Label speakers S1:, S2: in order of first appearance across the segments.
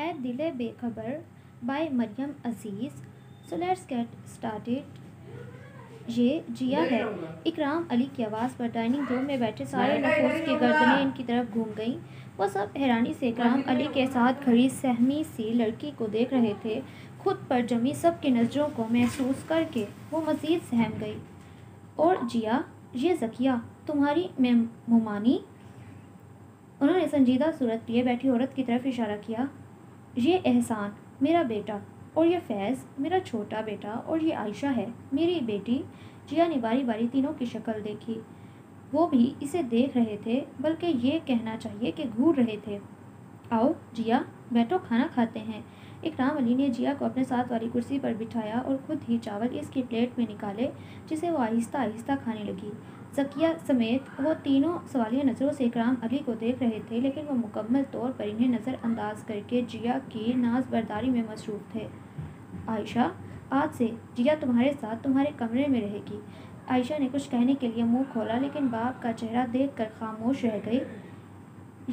S1: ए दिले बेखबर by Mariam Aziz so let's get started ये जिया है इकराम अली की आवाज़ पर डाइनिंग रूम में बैठे सारे नफोज की गर्दनें इनकी तरफ घूम गईं वो सब हैरानी से इकराम अली के साथ खड़ी सहमी सी लड़की को देख रहे थे खुद पर जमी सब की नज़रों को महसूस करके वो मज़ीद सहम गई और जिया ये जकिया तुम्हारी मेम उन्होंने संजीदा सूरत लिए बैठी औरत की तरफ इशारा किया ये एहसान मेरा बेटा और ये फैज़ मेरा छोटा बेटा और ये आयशा है मेरी बेटी जिया ने बारी बारी तीनों की शक्ल देखी वो भी इसे देख रहे थे बल्कि ये कहना चाहिए कि घूर रहे थे आओ जिया बैठो तो खाना खाते हैं इकराम अली ने जिया को अपने साथ वाली कुर्सी पर बिठाया और खुद ही चावल इसकी प्लेट में निकाले जिसे वो आहिस्ता आहिस्ता खाने लगी सकिया समेत वो तीनों सवालिया नज़रों से इकराम अली को देख रहे थे लेकिन वो मुकम्मल तौर पर इन्हें नज़रअंदाज करके जिया की नाज बरदारी में मसरूफ़ थे आयशा आज से जिया तुम्हारे साथ तुम्हारे कमरे में रहेगी आयशा ने कुछ कहने के लिए मुंह खोला लेकिन बाप का चेहरा देख कर खामोश रह गई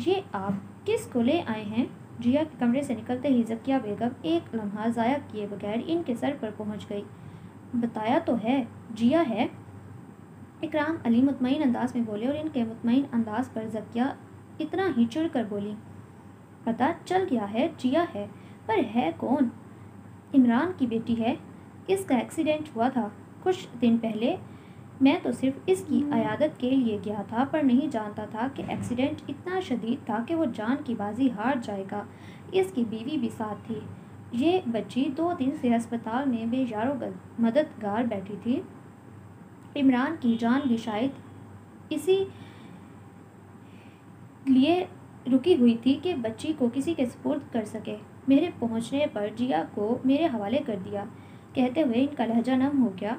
S1: ये आप किस को ले आए हैं जिया के कमरे से निकलते ही जकिया बेगम एक लम्हा ज़ाया किए बगैर इनके सर पर पहुंच गई बताया तो है जिया है इकराम अली मुतमिन अंदाज में बोले और इनके मुतमिन अंदाज पर जकिया इतना ही चुड़ कर बोली पता चल गया है जिया है पर है कौन इमरान की बेटी है इसका एक्सीडेंट हुआ था कुछ दिन पहले मैं तो सिर्फ इसकी अयादत हम्म। के लिए गया था पर नहीं जानता था कि एक्सीडेंट इतना शदीद था कि वो जान की बाजी हार जाएगा इसकी बीवी भी साथ थी ये बच्ची दो दिन से अस्पताल में बेजारो मददगार बैठी थी इमरान की जान भी शायद इसी लिए रुकी हुई थी कि बच्ची को किसी के सपोर्ट कर सके मेरे पहुंचने पर जिया को मेरे हवाले कर दिया कहते हुए इनका लहजा नम हो गया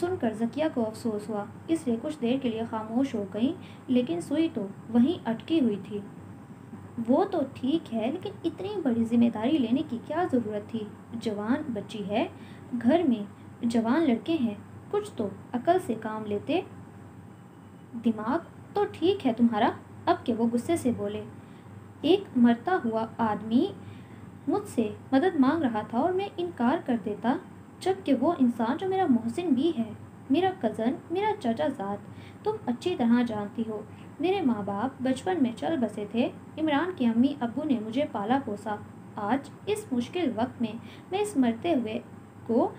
S1: सुनकर जकिया को अफसोस हुआ इसलिए कुछ देर के लिए खामोश हो गई लेकिन सुई तो वहीं अटकी हुई थी वो तो ठीक है लेकिन इतनी बड़ी जिम्मेदारी लेने की क्या ज़रूरत थी जवान बच्ची है घर में जवान लड़के हैं कुछ तो अकल से काम लेते दिमाग तो ठीक है तुम्हारा अब के वो गुस्से से बोले एक मरता हुआ आदमी मुझसे मदद मांग रहा था और मैं इनकार कर देता जबकि वो इंसान जो मेरा मोहसिन भी है मेरा कज़न मेरा चाचा जात तुम अच्छी तरह जानती हो मेरे माँ बाप बचपन में चल बसे थे इमरान की अम्मी अबू ने मुझे पाला पोसा आज इस मुश्किल वक्त में मैं इस मरते हुए को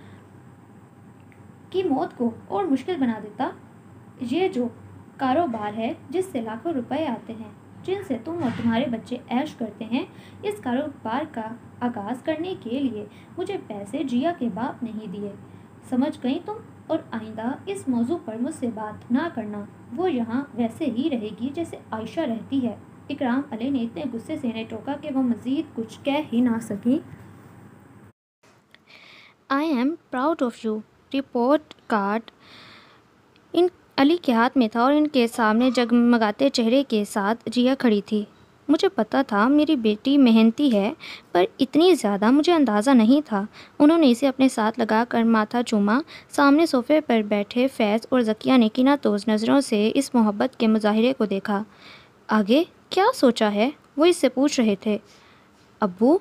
S1: की मौत को और मुश्किल बना देता ये जो कारोबार है जिससे लाखों रुपए आते हैं जिनसे तुम और तुम्हारे बच्चे ऐश करते हैं इस कारोबार का आगाज़ करने के लिए मुझे पैसे जिया के बाप नहीं दिए समझ गई तुम और आइंदा इस मौजू पर मुझसे बात ना करना वो यहाँ वैसे ही रहेगी जैसे आयशा रहती है इकराम अली ने इतने गुस्से से इन्हें टोका कि वह मज़ीद कुछ कह ही ना सकी I am proud of you report card इन अली के हाथ में था और इनके सामने जगमगाते चेहरे के साथ जिया खड़ी थी मुझे पता था मेरी बेटी मेहनती है पर इतनी ज़्यादा मुझे अंदाज़ा नहीं था उन्होंने इसे अपने साथ लगा कर माथा चूमा सामने सोफे पर बैठे फैज़ और जकिया ने किना तोज़ नज़रों से इस मोहब्बत के मुजाहरे को देखा आगे क्या सोचा है वो इससे पूछ रहे थे अबू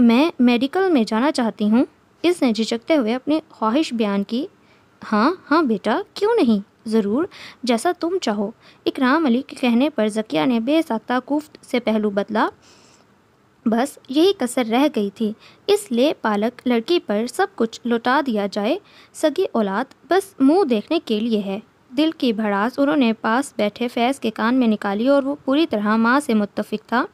S1: मैं मेडिकल में जाना चाहती हूँ इसने झिझकते हुए अपनी ख्वाहिश बयान की हाँ हाँ बेटा क्यों नहीं ज़रूर जैसा तुम चाहो इकराम अली के कहने पर जकिया ने बेसाख्ता कुफ्त से पहलू बदला बस यही कसर रह गई थी इसलिए पालक लड़की पर सब कुछ लौटा दिया जाए सगी औलाद बस मुंह देखने के लिए है दिल की भड़ास उन्होंने पास बैठे फैज़ के कान में निकाली और वो पूरी तरह माँ से मुतफिक था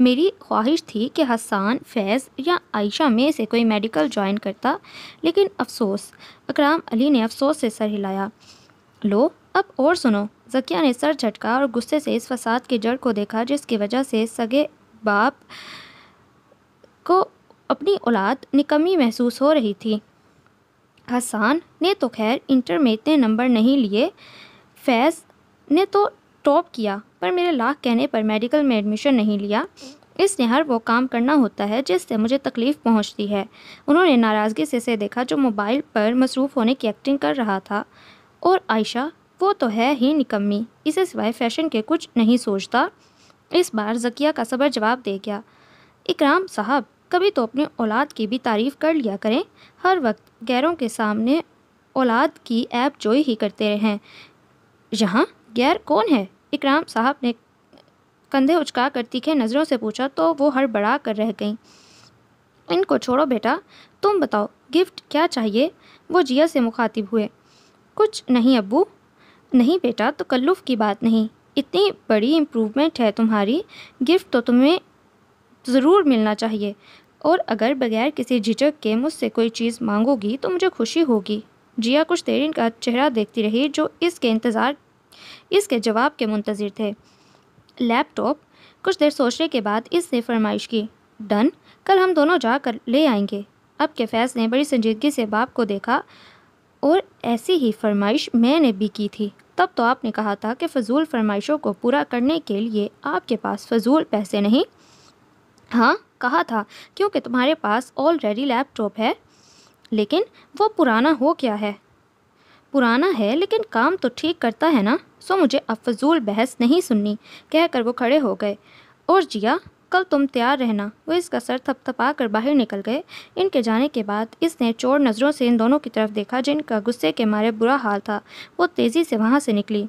S1: मेरी ख्वाहिश थी कि हसान फैज़ या आयशा में से कोई मेडिकल ज्वाइन करता लेकिन अफसोस अकराम अली ने अफसोस से सर हिलाया लो अब और सुनो जकिया ने सर झटका और गुस्से से इस फसाद की जड़ को देखा जिसकी वजह से सगे बाप को अपनी औलाद निकमी महसूस हो रही थी हसान ने तो खैर इंटर में इतने नंबर नहीं लिए फैज़ ने तो टॉप किया पर मेरे लाख कहने पर मेडिकल में एडमिशन नहीं लिया इसने हर वो काम करना होता है जिससे मुझे तकलीफ़ पहुंचती है उन्होंने नाराज़गी से इसे देखा जो मोबाइल पर मसरूफ़ होने की एक्टिंग कर रहा था और आयशा वो तो है ही निकम्मी इसे सिवाय फैशन के कुछ नहीं सोचता इस बार जकिया का सबर जवाब दे गया इकराम साहब कभी तो अपनी औलाद की भी तारीफ़ कर लिया करें हर वक्त गैरों के सामने औलाद की ऐप जोई ही करते रहें यहाँ गैर कौन है इकराम साहब ने कंधे उचका कर तीखे नज़रों से पूछा तो वो हड़बड़ा कर रह गई इनको छोड़ो बेटा तुम बताओ गिफ्ट क्या चाहिए वो जिया से मुखातिब हुए कुछ नहीं अब्बू नहीं बेटा तो कल्लुफ़ की बात नहीं इतनी बड़ी इम्प्रूवमेंट है तुम्हारी गिफ्ट तो तुम्हें ज़रूर मिलना चाहिए और अगर बगैर किसी झिझक के मुझसे कोई चीज़ मांगोगी तो मुझे खुशी होगी जिया कुछ देर इनका चेहरा देखती रही जो इसके इंतज़ार इसके जवाब के मुंतज़र थे लैपटॉप कुछ देर सोचने के बाद इसने फरमाइश की डन कल हम दोनों जाकर ले आएंगे अब के फैज़ ने बड़ी संजीदगी से बाप को देखा और ऐसी ही फरमाइश मैंने भी की थी तब तो आपने कहा था कि फजूल फरमाइशों को पूरा करने के लिए आपके पास फजूल पैसे नहीं हाँ कहा था क्योंकि तुम्हारे पास ऑलरेडी लैपटॉप है लेकिन वो पुराना हो क्या है पुराना है लेकिन काम तो ठीक करता है ना सो मुझे अफजूल बहस नहीं सुननी कहकर वो खड़े हो गए और जिया कल तुम तैयार रहना वो इसका सर थपथपा कर बाहर निकल गए इनके जाने के बाद इसने चोर नज़रों से इन दोनों की तरफ देखा जिनका गुस्से के मारे बुरा हाल था वो तेज़ी से वहाँ से निकली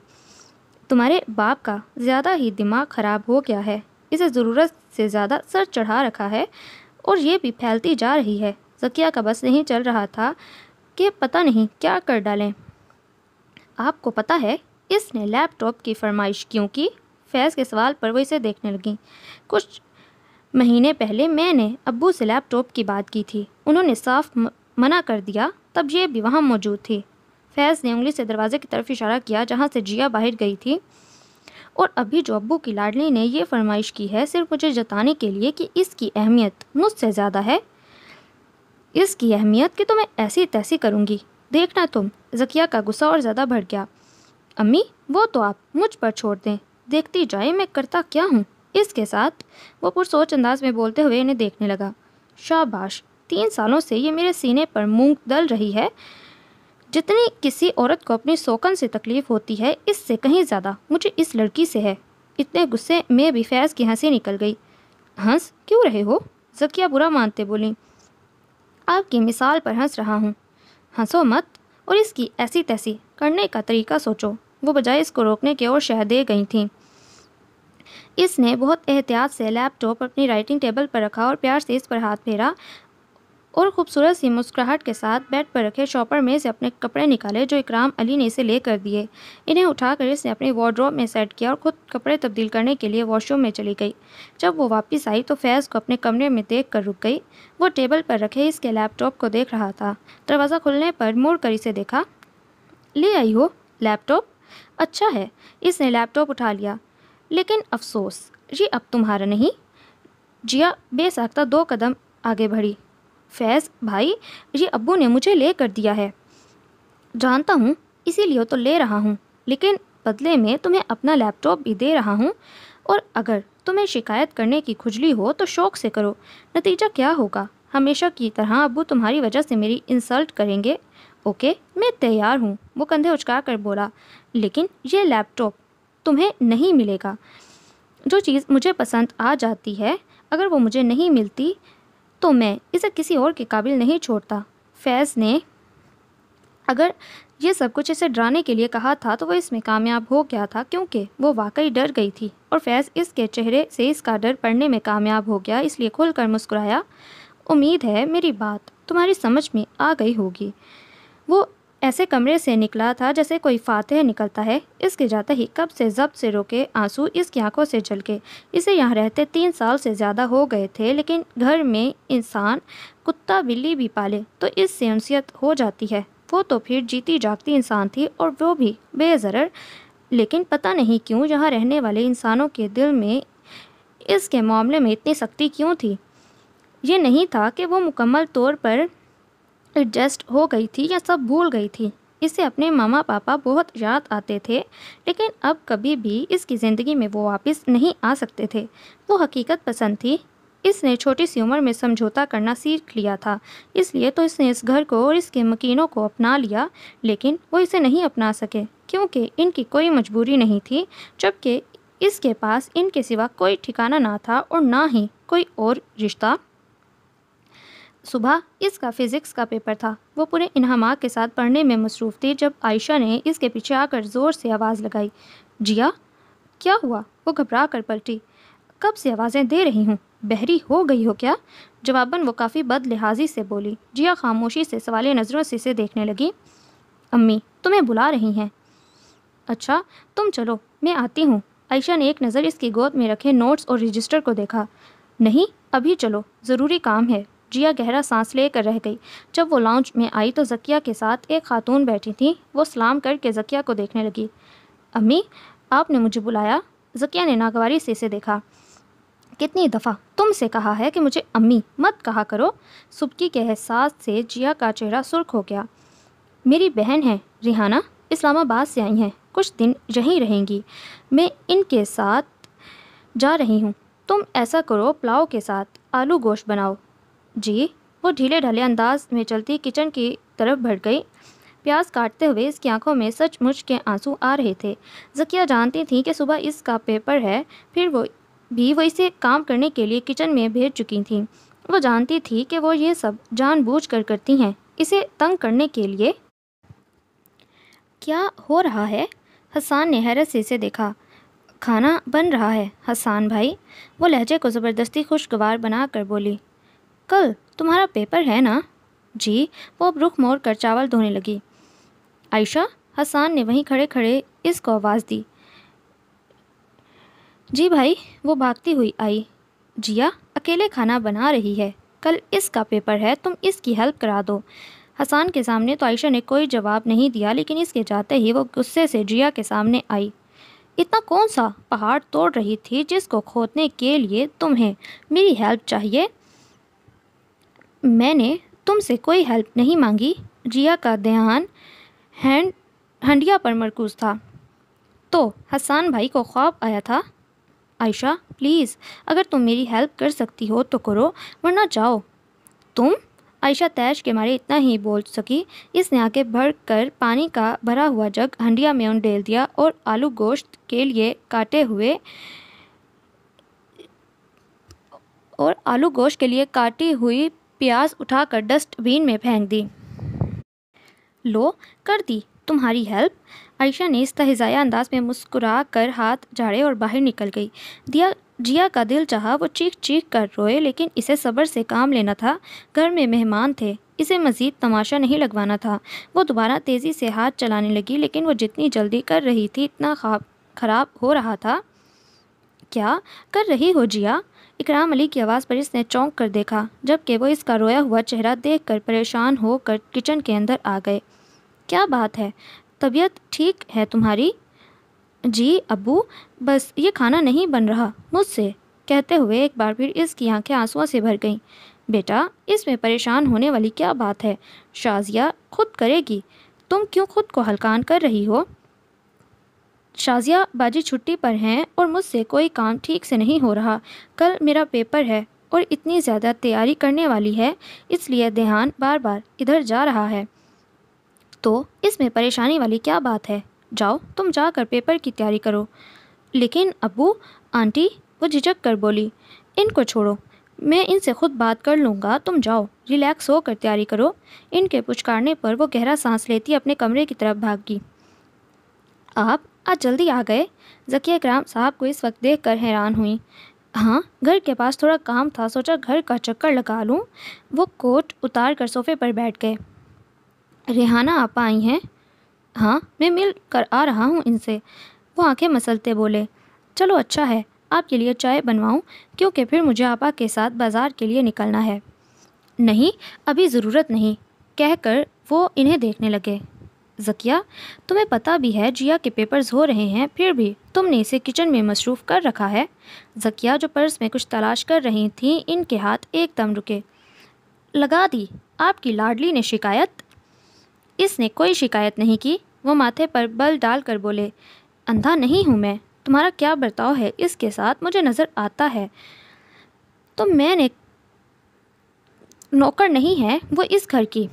S1: तुम्हारे बाप का ज़्यादा ही दिमाग ख़राब हो गया है इसे ज़रूरत से ज़्यादा सर चढ़ा रखा है और ये भी फैलती जा रही है जकिया का बस नहीं चल रहा था कि पता नहीं क्या कर डालें आपको पता है इसने लैपटॉप की फरमाइश क्यों की फैज़ के सवाल पर वो इसे देखने लगी कुछ महीने पहले मैंने अबू से लैपटॉप की बात की थी उन्होंने साफ मना कर दिया तब ये भी वहाँ मौजूद थी फैज़ ने उंगली से दरवाज़े की तरफ इशारा किया जहाँ से जिया बाहर गई थी और अभी जो अबू की लाडली ने यह फरमाइश की है सिर्फ मुझे जताने के लिए कि इसकी अहमियत मुझसे ज़्यादा है इसकी अहमियत कि तो मैं ऐसी तैसी करूँगी देखना तुम जकिया का गुस्सा और ज़्यादा भड़ गया अम्मी वो तो आप मुझ पर छोड़ दें देखती जाए मैं करता क्या हूँ इसके साथ वो पुरसोच अंदाज में बोलते हुए इन्हें देखने लगा शाबाश तीन सालों से ये मेरे सीने पर मूंग दल रही है जितनी किसी औरत को अपनी सोकन से तकलीफ़ होती है इससे कहीं ज़्यादा मुझे इस लड़की से है इतने गुस्से में भी फैज़ की हंसी निकल गई हंस क्यों रहे हो जकिया बुरा मानते बोली आपकी मिसाल पर हंस रहा हूँ हंसो हाँ, मत और इसकी ऐसी तैसी करने का तरीका सोचो वो बजाय इसको रोकने के और शह दे गई थी इसने बहुत एहतियात से लैपटॉप अपनी राइटिंग टेबल पर रखा और प्यार से इस पर हाथ फेरा और खूबसूरत सी मुस्कुराहट के साथ बेड पर रखे शॉपर में से अपने कपड़े निकाले जो इकराम अली ने इसे ले कर दिए इन्हें उठाकर इसने अपने वार्ड्रॉप में सेट किया और खुद कपड़े तब्दील करने के लिए वॉशरूम में चली गई जब वो वापस आई तो फैज़ को अपने कमरे में देख कर रुक गई वो टेबल पर रखे इसके लैपटॉप को देख रहा था दरवाज़ा खुलने पर मुड़ कर इसे देखा ले आई हो लैपटॉप अच्छा है इसने लैपटॉप उठा लिया लेकिन अफसोस ये अब तुम्हारा नहीं जिया बेसाख्ता दो कदम आगे बढ़ी फैज़ भाई ये अबू ने मुझे ले कर दिया है जानता हूँ इसीलिए तो ले रहा हूँ लेकिन बदले में तुम्हें अपना लैपटॉप भी दे रहा हूँ और अगर तुम्हें शिकायत करने की खुजली हो तो शौक से करो नतीजा क्या होगा हमेशा की तरह अबू तुम्हारी वजह से मेरी इंसल्ट करेंगे ओके मैं तैयार हूँ वो कंधे उचका कर बोला लेकिन ये लैपटॉप तुम्हें नहीं मिलेगा जो चीज़ मुझे पसंद आ जाती है अगर वो मुझे नहीं मिलती तो मैं इसे किसी और के काबिल नहीं छोड़ता फैज़ ने अगर ये सब कुछ इसे डराने के लिए कहा था तो वह इसमें कामयाब हो गया था क्योंकि वो वाकई डर गई थी और फैज़ इसके चेहरे से इसका डर पढ़ने में कामयाब हो गया इसलिए खुलकर मुस्कुराया उम्मीद है मेरी बात तुम्हारी समझ में आ गई होगी वो ऐसे कमरे से निकला था जैसे कोई फातह निकलता है इसके जाते ही कब से जब्त से रोके आंसू इसकी आंखों से झलके इसे यहाँ रहते तीन साल से ज़्यादा हो गए थे लेकिन घर में इंसान कुत्ता बिल्ली भी पाले तो इससे अनसियत हो जाती है वो तो फिर जीती जागती इंसान थी और वो भी बेजर लेकिन पता नहीं क्यों यहाँ रहने वाले इंसानों के दिल में इसके मामले में इतनी सख्ती क्यों थी ये नहीं था कि वो मुकम्मल तौर पर एडजस्ट हो गई थी या सब भूल गई थी इसे अपने मामा पापा बहुत याद आते थे लेकिन अब कभी भी इसकी ज़िंदगी में वो वापस नहीं आ सकते थे वो हकीकत पसंद थी इसने छोटी सी उम्र में समझौता करना सीख लिया था इसलिए तो इसने इस घर को और इसके मकीनों को अपना लिया लेकिन वो इसे नहीं अपना सके क्योंकि इनकी कोई मजबूरी नहीं थी जबकि इसके पास इनके सिवा कोई ठिकाना ना था और ना ही कोई और रिश्ता सुबह इसका फिज़िक्स का पेपर था वो पूरे इन्हमा के साथ पढ़ने में मसरूफ़ थी जब आयशा ने इसके पीछे आकर ज़ोर से आवाज़ लगाई जिया क्या हुआ वो घबरा कर पलटी कब से आवाज़ें दे रही हूँ बहरी हो गई हो क्या जवाबन वो काफ़ी लिहाजी से बोली जिया खामोशी से सवाल नज़रों से इसे देखने लगी अम्मी तुम्हें बुला रही हैं अच्छा तुम चलो मैं आती हूँ आयशा ने एक नज़र इसकी गोद में रखे नोट्स और रजिस्टर को देखा नहीं अभी चलो ज़रूरी काम है जिया गहरा सांस लेकर रह गई जब वो लाउंज में आई तो जकिया के साथ एक खातून बैठी थी वो सलाम करके जकिया को देखने लगी अम्मी आपने मुझे बुलाया जकिया ने नागवारी से इसे देखा कितनी दफ़ा तुमसे कहा है कि मुझे अम्मी मत कहा करो सुबकी के एहसास से जिया का चेहरा सुर्ख हो गया मेरी बहन है रिहाना इस्लामाबाद से आई हैं कुछ दिन यहीं रहेंगी मैं इनके साथ जा रही हूँ तुम ऐसा करो पुलाव के साथ आलू गोश्त बनाओ जी वो ढीले ढले अंदाज में चलती किचन की तरफ बढ़ गई प्याज काटते हुए इसकी आंखों में सचमुच के आंसू आ रहे थे जकिया जानती थी कि सुबह इसका पेपर है फिर वो भी वो इसे काम करने के लिए किचन में भेज चुकी थी वो जानती थी कि वो ये सब कर करती हैं इसे तंग करने के लिए क्या हो रहा है हसान ने हैरत से इसे देखा खाना बन रहा है हसान भाई वो लहजे को ज़बरदस्ती खुशगवार बनाकर बोली कल तुम्हारा पेपर है ना जी वो अब रुख मोड़ कर चावल धोने लगी आयशा हसान ने वहीं खड़े खड़े इसको आवाज़ दी जी भाई वो भागती हुई आई जिया अकेले खाना बना रही है कल इसका पेपर है तुम इसकी हेल्प करा दो हसान के सामने तो आयशा ने कोई जवाब नहीं दिया लेकिन इसके जाते ही वो गुस्से से जिया के सामने आई इतना कौन सा पहाड़ तोड़ रही थी जिसको खोदने के लिए तुम्हें मेरी हेल्प चाहिए मैंने तुमसे कोई हेल्प नहीं मांगी रिया का ध्यान हैंड हंडिया पर मरकूज था तो हसान भाई को ख्वाब आया था आयशा प्लीज़ अगर तुम मेरी हेल्प कर सकती हो तो करो वरना जाओ तुम आयशा तैश के मारे इतना ही बोल सकी इसने आगे भर कर पानी का भरा हुआ जग हंडिया में उन डेल दिया और आलू गोश्त के लिए काटे हुए और आलू गोश्त के लिए काटी हुई प्याज उठाकर डस्टबिन में फेंक दी लो कर दी तुम्हारी हेल्प आयशा ने तहजाया अंदाज में मुस्कुरा कर हाथ झाड़े और बाहर निकल गई दिया जिया का दिल चाहा वो चीख चीख कर रोए लेकिन इसे सब्र से काम लेना था घर में मेहमान थे इसे मज़ीद तमाशा नहीं लगवाना था वो दोबारा तेज़ी से हाथ चलाने लगी लेकिन वो जितनी जल्दी कर रही थी इतना ख़राब हो रहा था क्या कर रही हो जिया इकराम अली की आवाज़ पर इसने चौंक कर देखा जबकि वो इसका रोया हुआ चेहरा देखकर परेशान होकर किचन के अंदर आ गए क्या बात है तबीयत ठीक है तुम्हारी जी अबू बस ये खाना नहीं बन रहा मुझसे कहते हुए एक बार फिर इसकी आंखें आंसुओं से भर गईं बेटा इसमें परेशान होने वाली क्या बात है शाजिया खुद करेगी तुम क्यों खुद को हलकान कर रही हो शाजिया बाजी छुट्टी पर हैं और मुझसे कोई काम ठीक से नहीं हो रहा कल मेरा पेपर है और इतनी ज़्यादा तैयारी करने वाली है इसलिए देहान बार बार इधर जा रहा है तो इसमें परेशानी वाली क्या बात है जाओ तुम जाकर पेपर की तैयारी करो लेकिन अबू आंटी वो झिझक कर बोली इनको छोड़ो मैं इनसे खुद बात कर लूँगा तुम जाओ रिलैक्स होकर तैयारी करो इनके पुचकारने पर वो गहरा सांस लेती अपने कमरे की तरफ भाग गई आप आज जल्दी आ गए जकिया इकराम साहब को इस वक्त देख कर हैरान हुई हाँ घर के पास थोड़ा काम था सोचा घर का चक्कर लगा लूँ वो कोट उतार कर सोफे पर बैठ गए रेहाना आपा आई हैं हाँ मैं मिल कर आ रहा हूँ इनसे वो आंखें मसलते बोले चलो अच्छा है आपके लिए चाय बनवाऊँ क्योंकि फिर मुझे आपा के साथ बाज़ार के लिए निकलना है नहीं अभी ज़रूरत नहीं कहकर वो इन्हें देखने लगे जकिया तुम्हें पता भी है जिया के पेपर्स हो रहे हैं फिर भी तुमने इसे किचन में मसरूफ़ कर रखा है जकिया जो पर्स में कुछ तलाश कर रही थी इनके हाथ एकदम रुके लगा दी आपकी लाडली ने शिकायत इसने कोई शिकायत नहीं की वो माथे पर बल डाल कर बोले अंधा नहीं हूँ मैं तुम्हारा क्या बर्ताव है इसके साथ मुझे नज़र आता है तो मैंने नौकर नहीं है वो इस घर की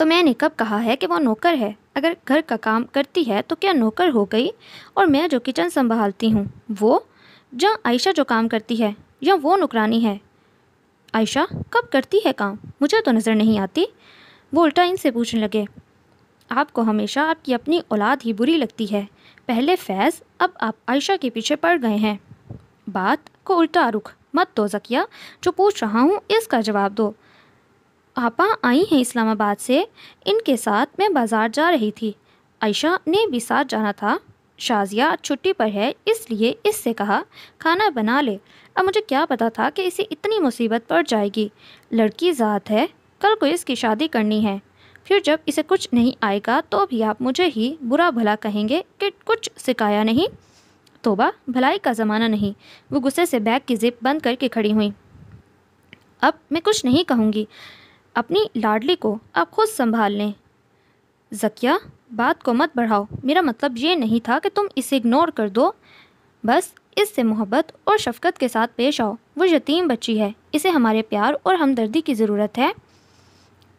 S1: तो मैंने कब कहा है कि वो नौकर है अगर घर का काम करती है तो क्या नौकर हो गई और मैं जो किचन संभालती हूँ वो जहाँ आयशा जो काम करती है या वो नौकरानी है आयशा कब करती है काम मुझे तो नज़र नहीं आती वो उल्टा इनसे पूछने लगे आपको हमेशा आपकी अपनी औलाद ही बुरी लगती है पहले फैज़ अब आप आयशा के पीछे पड़ गए हैं बात को उल्टा रुख मत दो जकिया जो पूछ रहा हूँ इसका जवाब दो पापा आई हैं इस्लामाबाद से इनके साथ मैं बाज़ार जा रही थी आयशा ने भी साथ जाना था शाजिया छुट्टी पर है इसलिए इससे कहा खाना बना ले अब मुझे क्या पता था कि इसे इतनी मुसीबत पड़ जाएगी लड़की ज़ात है कल को इसकी शादी करनी है फिर जब इसे कुछ नहीं आएगा तो भी आप मुझे ही बुरा भला कहेंगे कि कुछ सिखाया नहीं तोबा भलाई का ज़माना नहीं वो गुस्से से बैग की ज़िप बंद करके खड़ी हुई अब मैं कुछ नहीं कहूँगी अपनी लाडली को आप खुद संभाल लें जकिया बात को मत बढ़ाओ मेरा मतलब ये नहीं था कि तुम इसे इग्नोर कर दो बस इससे मोहब्बत और शफकत के साथ पेश आओ वो यतीम बच्ची है इसे हमारे प्यार और हमदर्दी की ज़रूरत है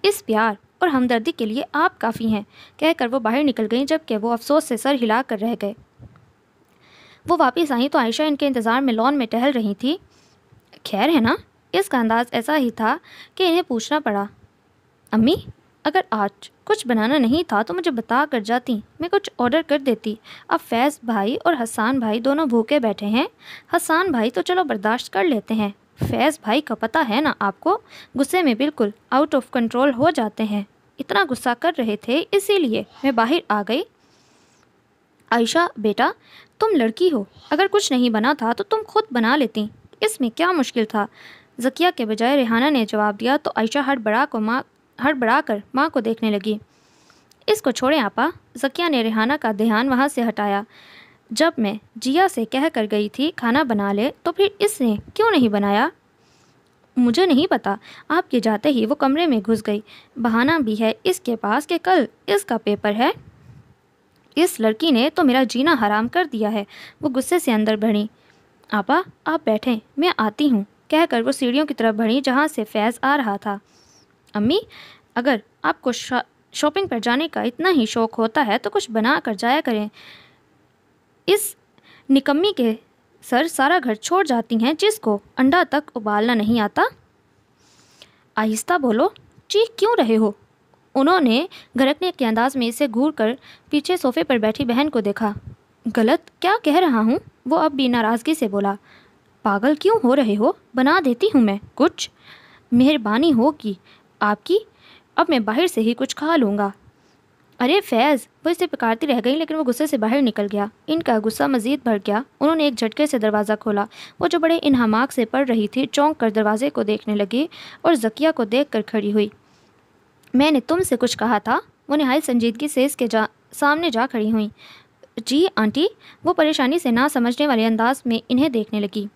S1: इस प्यार और हमदर्दी के लिए आप काफ़ी हैं कहकर वो बाहर निकल गई जबकि वो अफसोस से सर हिला कर रह गए वो वापस आई तो आयशा इनके इंतज़ार में लॉन में टहल रही थी खैर है ना इसका अंदाज ऐसा ही था कि इन्हें पूछना पड़ा अम्मी अगर आज कुछ बनाना नहीं था तो मुझे बता कर जाती मैं कुछ ऑर्डर कर देती अब फैज़ भाई और हसान भाई दोनों भूखे बैठे हैं हसान भाई तो चलो बर्दाश्त कर लेते हैं फैज़ भाई का पता है ना आपको गुस्से में बिल्कुल आउट ऑफ कंट्रोल हो जाते हैं इतना गुस्सा कर रहे थे इसीलिए मैं बाहर आ गई आयशा बेटा तुम लड़की हो अगर कुछ नहीं बना था तो तुम खुद बना लेती इसमें क्या मुश्किल था जकिया के बजाय रिहाना ने जवाब दिया तो आयशा हड़बड़ा को माँ हड़बड़ा कर माँ को देखने लगी इसको छोड़ें आपा जकिया ने रेहाना का ध्यान वहाँ से हटाया जब मैं जिया से कह कर गई थी खाना बना ले तो फिर इसने क्यों नहीं बनाया मुझे नहीं पता आपके जाते ही वो कमरे में घुस गई बहाना भी है इसके पास कि कल इसका पेपर है इस लड़की ने तो मेरा जीना हराम कर दिया है वो गुस्से से अंदर बढ़ी आपा आप बैठें मैं आती हूँ कहकर वो सीढ़ियों की तरफ बढ़ी जहाँ से फैज़ आ रहा था अम्मी अगर आपको शॉपिंग पर जाने का इतना ही शौक़ होता है तो कुछ बना कर जाया करें इस निकम्मी के सर सारा घर छोड़ जाती हैं जिसको अंडा तक उबालना नहीं आता आहिस्ता बोलो चीख क्यों रहे हो उन्होंने घरकने के अंदाज में इसे घूर कर पीछे सोफे पर बैठी बहन को देखा गलत क्या कह रहा हूँ वो अब भी नाराज़गी से बोला पागल क्यों हो रहे हो बना देती हूँ मैं कुछ मेहरबानी होगी आपकी अब मैं बाहर से ही कुछ खा लूँगा अरे फैज़ वो इसे पकारती रह गई लेकिन वो गुस्से से बाहर निकल गया इनका गुस्सा मजीद भर गया उन्होंने एक झटके से दरवाज़ा खोला वो जो बड़े इनहमाक से पड़ रही थी चौंक कर दरवाजे को देखने लगी और जकिया को देख कर खड़ी हुई मैंने तुमसे कुछ कहा था वो नहायत संजीदगी से इसके जा सामने जा खड़ी हुई जी आंटी वो परेशानी से ना समझने वाले अंदाज में इन्हें देखने लगी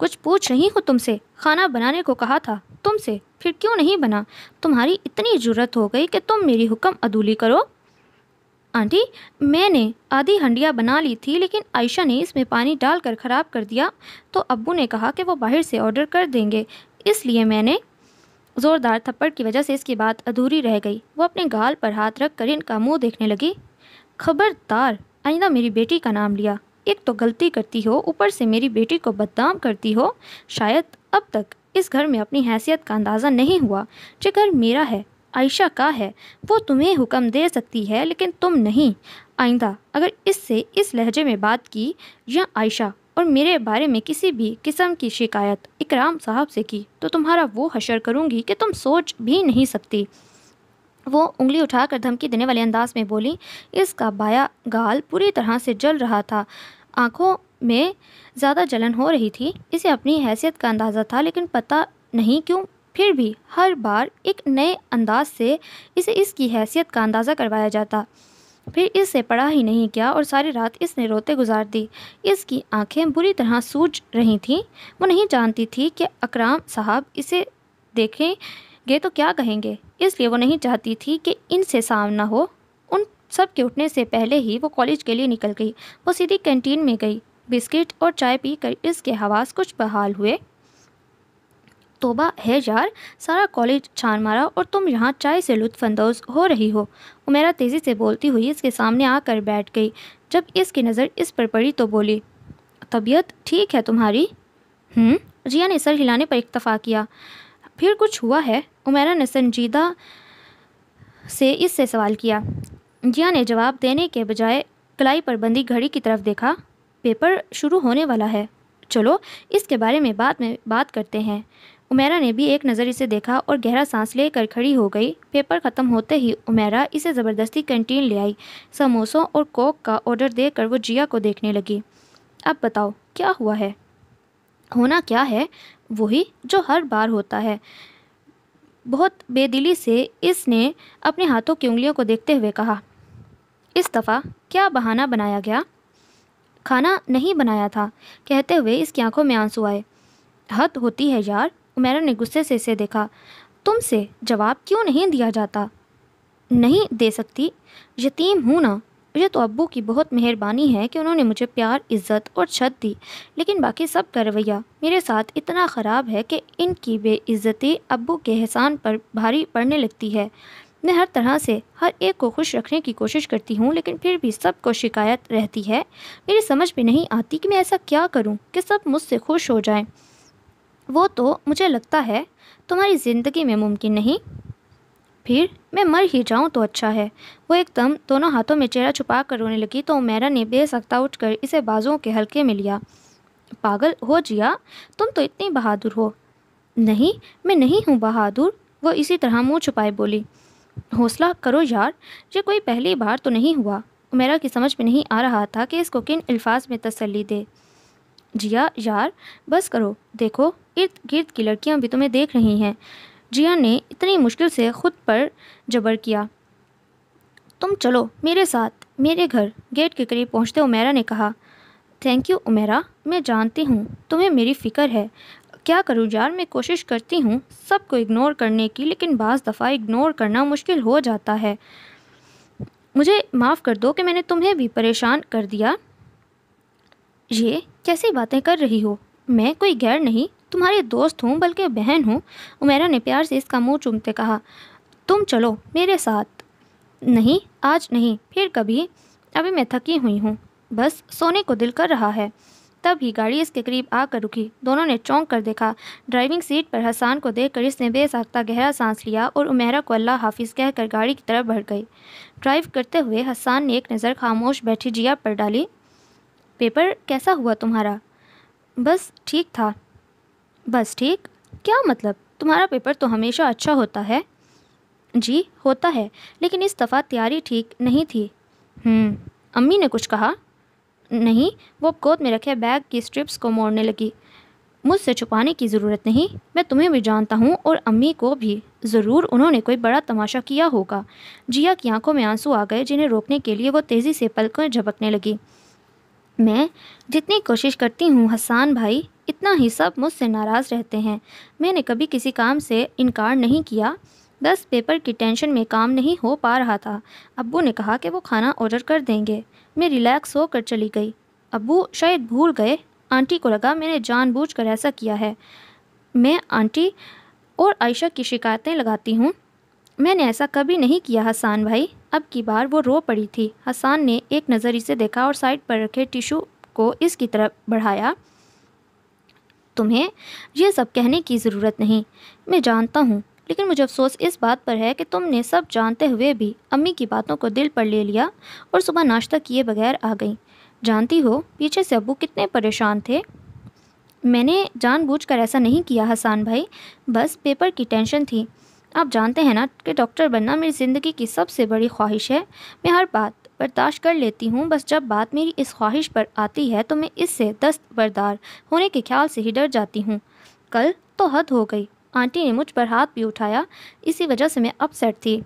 S1: कुछ पूछ रही हूँ तुमसे खाना बनाने को कहा था तुमसे फिर क्यों नहीं बना तुम्हारी इतनी ज़रूरत हो गई कि तुम मेरी हुक्म अदूली करो आंटी मैंने आधी हंडिया बना ली थी लेकिन आयशा ने इसमें पानी डालकर ख़राब कर दिया तो अब्बू ने कहा कि वो बाहर से ऑर्डर कर देंगे इसलिए मैंने ज़ोरदार थप्पड़ की वजह से इसकी बात अधूरी रह गई वो अपने गाल पर हाथ रख कर इनका मुंह देखने लगी खबरदार आइंदा मेरी बेटी का नाम लिया एक तो गलती करती हो ऊपर से मेरी बेटी को बदनाम करती हो शायद अब तक इस घर में अपनी हैसियत का अंदाज़ा नहीं हुआ जो घर मेरा है आयशा का है वो तुम्हें हुक्म दे सकती है लेकिन तुम नहीं आइंदा अगर इससे इस लहजे में बात की या आयशा और मेरे बारे में किसी भी किस्म की शिकायत इकराम साहब से की तो तुम्हारा वो हशर करूँगी कि तुम सोच भी नहीं सकती वो उंगली उठाकर धमकी देने वाले अंदाज में बोली इसका बाया गाल पूरी तरह से जल रहा था आँखों में ज़्यादा जलन हो रही थी इसे अपनी हैसियत का अंदाज़ा था लेकिन पता नहीं क्यों फिर भी हर बार एक नए अंदाज से इसे इसकी हैसियत का अंदाज़ा करवाया जाता फिर इससे पढ़ा ही नहीं किया और सारी रात इसने रोते गुजार दी इसकी आंखें बुरी तरह सूझ रही थीं वो नहीं जानती थी कि अकराम साहब इसे देखेंगे तो क्या कहेंगे इसलिए वो नहीं चाहती थी कि इनसे सामना हो सब के उठने से पहले ही वो कॉलेज के लिए निकल गई वो सीधी कैंटीन में गई बिस्किट और चाय पी कर इसके हवास कुछ बहाल हुए तोबा है यार सारा कॉलेज छान मारा और तुम यहाँ चाय से लुत्फानंदोज हो रही हो उमेरा तेज़ी से बोलती हुई इसके सामने आकर बैठ गई जब इसकी नज़र इस पर पड़ी तो बोली तबीयत ठीक है तुम्हारी हम्म जिया ने सर हिलाने पर इक्तफा किया फिर कुछ हुआ है उमेरा ने संजीदा से इससे सवाल किया जिया ने जवाब देने के बजाय कलाई पर बंदी घड़ी की तरफ देखा पेपर शुरू होने वाला है चलो इसके बारे में बाद में बात करते हैं उमेरा ने भी एक नज़र इसे देखा और गहरा सांस लेकर खड़ी हो गई पेपर ख़त्म होते ही उमेरा इसे ज़बरदस्ती कैंटीन ले आई समोसों और कोक का ऑर्डर देकर वो जिया को देखने लगी अब बताओ क्या हुआ है होना क्या है वही जो हर बार होता है बहुत बेदिली से इसने अपने हाथों की उंगलियों को देखते हुए कहा इस दफ़ा क्या बहाना बनाया गया खाना नहीं बनाया था कहते हुए इसकी आंखों में आंसू आए हद होती है यार उमेरा ने गुस्से से इसे देखा तुमसे जवाब क्यों नहीं दिया जाता नहीं दे सकती यतीम हूँ ना मुझे तो अब्बू की बहुत मेहरबानी है कि उन्होंने मुझे प्यार इज्जत और छत दी लेकिन बाकी सब का रवैया मेरे साथ इतना ख़राब है कि इनकी बेइज्जती अब्बू के एहसान पर भारी पड़ने लगती है मैं हर तरह से हर एक को खुश रखने की कोशिश करती हूँ लेकिन फिर भी सबको शिकायत रहती है मेरी समझ में नहीं आती कि मैं ऐसा क्या करूँ कि सब मुझसे खुश हो जाएं। वो तो मुझे लगता है तुम्हारी ज़िंदगी में मुमकिन नहीं फिर मैं मर ही जाऊँ तो अच्छा है वो एकदम दोनों हाथों में चेहरा छुपा कर रोने लगी तो मैरा ने बेसख्ता उठकर इसे बाजुओं के हल्के में लिया पागल हो जिया तुम तो इतनी बहादुर हो नहीं मैं नहीं हूँ बहादुर वो इसी तरह मुंह छुपाए बोली हौसला करो यार ये कोई पहली बार तो नहीं हुआ उमेरा की समझ में नहीं आ रहा था कि इसको किन अल्फाज में तसल्ली दे जिया यार बस करो देखो इर्द गिर्द की लड़कियां भी तुम्हें देख रही हैं जिया ने इतनी मुश्किल से खुद पर जबर किया तुम चलो मेरे साथ मेरे घर गेट के करीब पहुँचते उमेरा ने कहा थैंक यू उमेरा मैं जानती हूँ तुम्हें मेरी फ़िक्र है क्या करूँ यार मैं कोशिश करती हूँ सबको इग्नोर करने की लेकिन बज़ दफ़ा इग्नोर करना मुश्किल हो जाता है मुझे माफ़ कर दो कि मैंने तुम्हें भी परेशान कर दिया ये कैसी बातें कर रही हो मैं कोई गैर नहीं तुम्हारे दोस्त हूँ बल्कि बहन हूँ उमेरा ने प्यार से इसका मुंह चूमते कहा तुम चलो मेरे साथ नहीं आज नहीं फिर कभी अभी मैं थकी हुई हूँ बस सोने को दिल कर रहा है तभी गाड़ी इसके करीब आकर रुकी दोनों ने चौंक कर देखा ड्राइविंग सीट पर हसान को देखकर इसने बेसाख्ता गहरा सांस लिया और उमेरा को अल्लाह हाफिज कहकर गाड़ी की तरफ बढ़ गई ड्राइव करते हुए हसान ने एक नज़र खामोश बैठी जिया पर डाली पेपर कैसा हुआ तुम्हारा बस ठीक था बस ठीक क्या मतलब तुम्हारा पेपर तो हमेशा अच्छा होता है जी होता है लेकिन इस दफ़ा तैयारी ठीक नहीं थी हम्म, अम्मी ने कुछ कहा नहीं वो गोद में रखे बैग की स्ट्रिप्स को मोड़ने लगी मुझसे छुपाने की ज़रूरत नहीं मैं तुम्हें भी जानता हूँ और अम्मी को भी ज़रूर उन्होंने कोई बड़ा तमाशा किया होगा जिया की आंखों में आंसू आ गए जिन्हें रोकने के लिए वो तेज़ी से पलकें झपकने लगी मैं जितनी कोशिश करती हूँ हसान भाई इतना ही सब मुझसे नाराज़ रहते हैं मैंने कभी किसी काम से इनकार नहीं किया दस पेपर की टेंशन में काम नहीं हो पा रहा था अब्बू ने कहा कि वो खाना ऑर्डर कर देंगे मैं रिलैक्स होकर चली गई अब्बू शायद भूल गए आंटी को लगा मैंने जानबूझकर ऐसा किया है मैं आंटी और आयशा की शिकायतें लगाती हूँ मैंने ऐसा कभी नहीं किया हसान भाई अब की बार वो रो पड़ी थी हसान ने एक नज़र इसे देखा और साइड पर रखे टिशू को इसकी तरफ बढ़ाया तुम्हें यह सब कहने की ज़रूरत नहीं मैं जानता हूँ लेकिन मुझे अफसोस इस बात पर है कि तुमने सब जानते हुए भी अम्मी की बातों को दिल पर ले लिया और सुबह नाश्ता किए बगैर आ गई जानती हो पीछे से अबू कितने परेशान थे मैंने जानबूझकर ऐसा नहीं किया हसान भाई बस पेपर की टेंशन थी आप जानते हैं ना कि डॉक्टर बनना मेरी ज़िंदगी की सबसे बड़ी ख्वाहिश है मैं हर बात बर्दाश्त कर लेती हूँ बस जब बात मेरी इस ख्वाहिश पर आती है तो मैं इससे दस्तबरदार होने के ख्याल से ही डर जाती हूँ कल तो हद हो गई आंटी ने मुझ पर हाथ भी उठाया इसी वजह से मैं अपसेट थी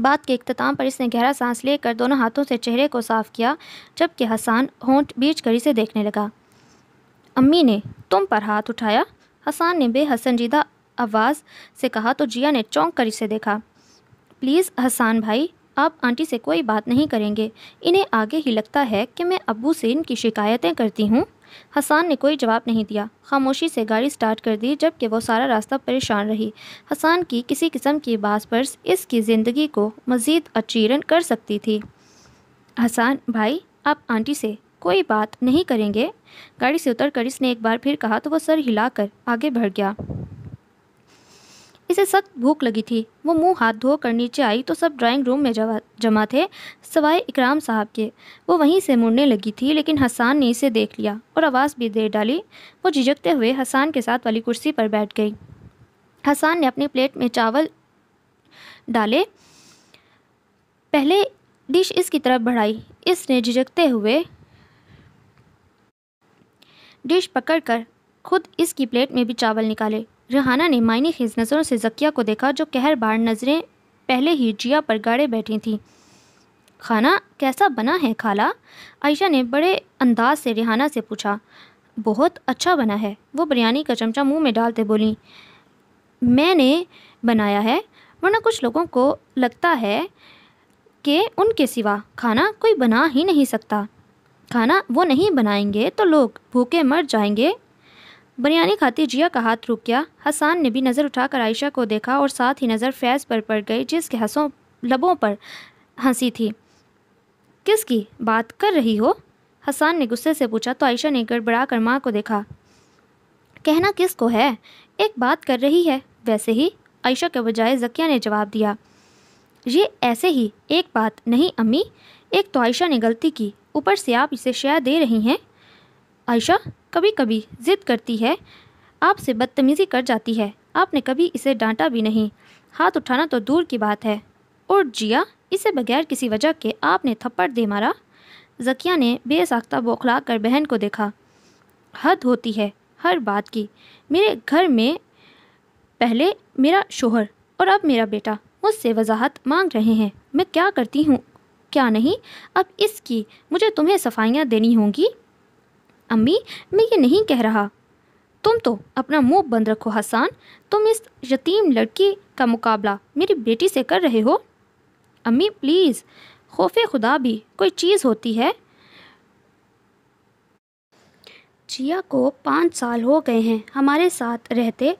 S1: बात के अख्ताम पर इसने गहरा सांस लेकर दोनों हाथों से चेहरे को साफ किया जबकि हसान होंठ बीच कर से देखने लगा अम्मी ने तुम पर हाथ उठाया हसान ने बेहसनजीदा आवाज़ से कहा तो जिया ने चौंक कर इसे देखा प्लीज़ हसान भाई आप आंटी से कोई बात नहीं करेंगे इन्हें आगे ही लगता है कि मैं अबू से इनकी शिकायतें करती हूँ हसान ने कोई जवाब नहीं दिया खामोशी से गाड़ी स्टार्ट कर दी जबकि वो सारा रास्ता परेशान रही हसान की किसी किस्म की बास पर इसकी ज़िंदगी को मज़ीद अचीरन कर सकती थी हसान भाई आप आंटी से कोई बात नहीं करेंगे गाड़ी से उतर कर इसने एक बार फिर कहा तो वह सर हिलाकर आगे बढ़ गया इसे सख्त भूख लगी थी वो मुंह हाथ धोकर नीचे आई तो सब ड्राइंग रूम में जमा जमा थे सवाए इकराम साहब के वो वहीं से मुड़ने लगी थी लेकिन हसान ने इसे देख लिया और आवाज़ भी दे डाली वो झिझकते हुए हसान के साथ वाली कुर्सी पर बैठ गई हसान ने अपनी प्लेट में चावल डाले पहले डिश इसकी तरफ बढ़ाई इसने झिझकते हुए डिश पकड़कर खुद इसकी प्लेट में भी चावल निकाले रिहाना ने मायने खेज नज़रों से जकिया को देखा जो कहर बार नज़रें पहले ही जिया पर गाड़े बैठी थीं खाना कैसा बना है खाला आयशा ने बड़े अंदाज से रिहाना से पूछा बहुत अच्छा बना है वो बिरयानी का चमचा मुंह में डालते बोली मैंने बनाया है वरना कुछ लोगों को लगता है कि उनके सिवा खाना कोई बना ही नहीं सकता खाना वो नहीं बनाएंगे तो लोग भूखे मर जाएंगे बनियाने खाते जिया का हाथ रुक गया हसान ने भी नज़र उठाकर आयशा को देखा और साथ ही नज़र फैज़ पर पड़ गई जिसके हंसों लबों पर हंसी थी किसकी बात कर रही हो हसान ने गुस्से से पूछा तो आयशा ने गड़बड़ा कर माँ को देखा कहना किस को है एक बात कर रही है वैसे ही आयशा के बजाय जकिया ने जवाब दिया ये ऐसे ही एक बात नहीं अम्मी एक तो आयशा ने गलती की ऊपर से आप इसे शय दे रही हैं आयशा कभी कभी जिद करती है आपसे बदतमीज़ी कर जाती है आपने कभी इसे डांटा भी नहीं हाथ उठाना तो दूर की बात है और जिया इसे बगैर किसी वजह के आपने थप्पड़ दे मारा जकिया ने बेसाख्ता बौखला कर बहन को देखा हद होती है हर बात की मेरे घर में पहले मेरा शोहर और अब मेरा बेटा मुझसे वजाहत मांग रहे हैं मैं क्या करती हूँ क्या नहीं अब इसकी मुझे तुम्हें सफाइयाँ देनी होंगी अम्मी मैं ये नहीं कह रहा तुम तो अपना मुंह बंद रखो हसान तुम इस यतीम लड़की का मुकाबला मेरी बेटी से कर रहे हो अम्मी प्लीज़ खौफ खुदा भी कोई चीज़ होती है जिया को पाँच साल हो गए हैं हमारे साथ रहते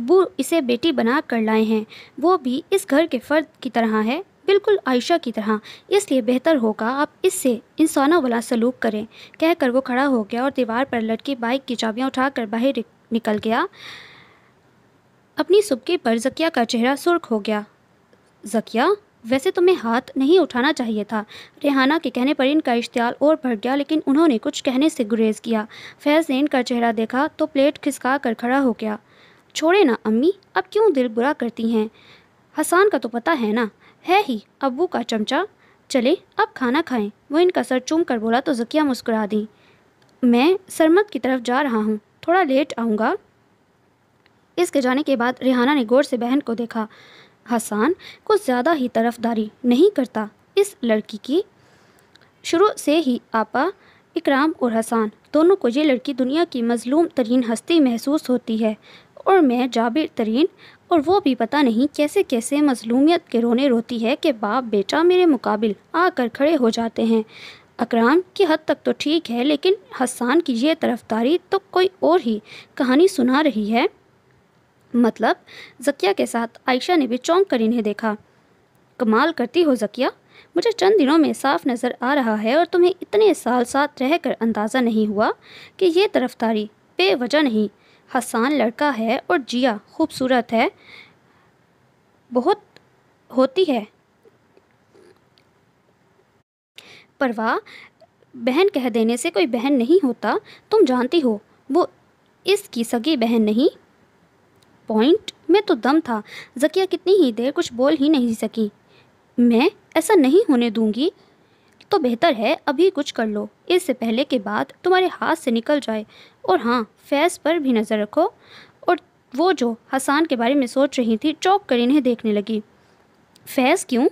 S1: अबू इसे बेटी बना कर लाए हैं वो भी इस घर के फ़र्द की तरह है बिल्कुल आयशा की तरह इसलिए बेहतर होगा आप इससे इंसानों वाला सलूक करें कहकर वो खड़ा हो गया और दीवार पर लटकी बाइक की चाबियाँ उठाकर बाहर निकल गया अपनी सुबके पर जकिया का चेहरा सुर्ख हो गया जकिया वैसे तुम्हें हाथ नहीं उठाना चाहिए था रेहाना के कहने पर इनका इश्तियाल और बढ़ गया लेकिन उन्होंने कुछ कहने से गुरेज किया फैज़ ने इनका चेहरा देखा तो प्लेट खिसका कर खड़ा हो गया छोड़े ना अम्मी अब क्यों दिल बुरा करती हैं हसान का तो पता है ना है ही अबू का चमचा चले अब खाना खाएं वो इनका सर चूम कर बोला तो जकिया मुस्कुरा दी मैं सरमत की तरफ जा रहा हूँ थोड़ा लेट आऊँगा इसके जाने के बाद रिहाना ने गौर से बहन को देखा हसान कुछ ज़्यादा ही तरफदारी नहीं करता इस लड़की की शुरू से ही आपा इकराम और हसान दोनों को ये लड़की दुनिया की मजलूम तरीन हस्ती महसूस होती है और मैं जाबिर तरीन और वो भी पता नहीं कैसे कैसे मजलूमियत के रोने रोती है कि बाप बेटा मेरे मुकाबिल आकर खड़े हो जाते हैं अकराम की हद तक तो ठीक है लेकिन हसान की ये तरफदारी तो कोई और ही कहानी सुना रही है मतलब जकिया के साथ आयशा ने भी चौंक कर इन्हें देखा कमाल करती हो जकिया मुझे चंद दिनों में साफ नज़र आ रहा है और तुम्हें इतने साल साथ रह कर अंदाज़ा नहीं हुआ कि यह तरफदारी बेवजह नहीं हसान लड़का है और जिया खूबसूरत है बहुत होती है परवा बहन कह देने से कोई बहन नहीं होता तुम जानती हो वो इसकी सगी बहन नहीं पॉइंट में तो दम था जकिया कितनी ही देर कुछ बोल ही नहीं सकी मैं ऐसा नहीं होने दूंगी तो बेहतर है अभी कुछ कर लो इससे पहले के बाद तुम्हारे हाथ से निकल जाए और हाँ फैज़ पर भी नज़र रखो और वो जो हसान के बारे में सोच रही थी चौक कर इन्हें देखने लगी फैज़ क्यों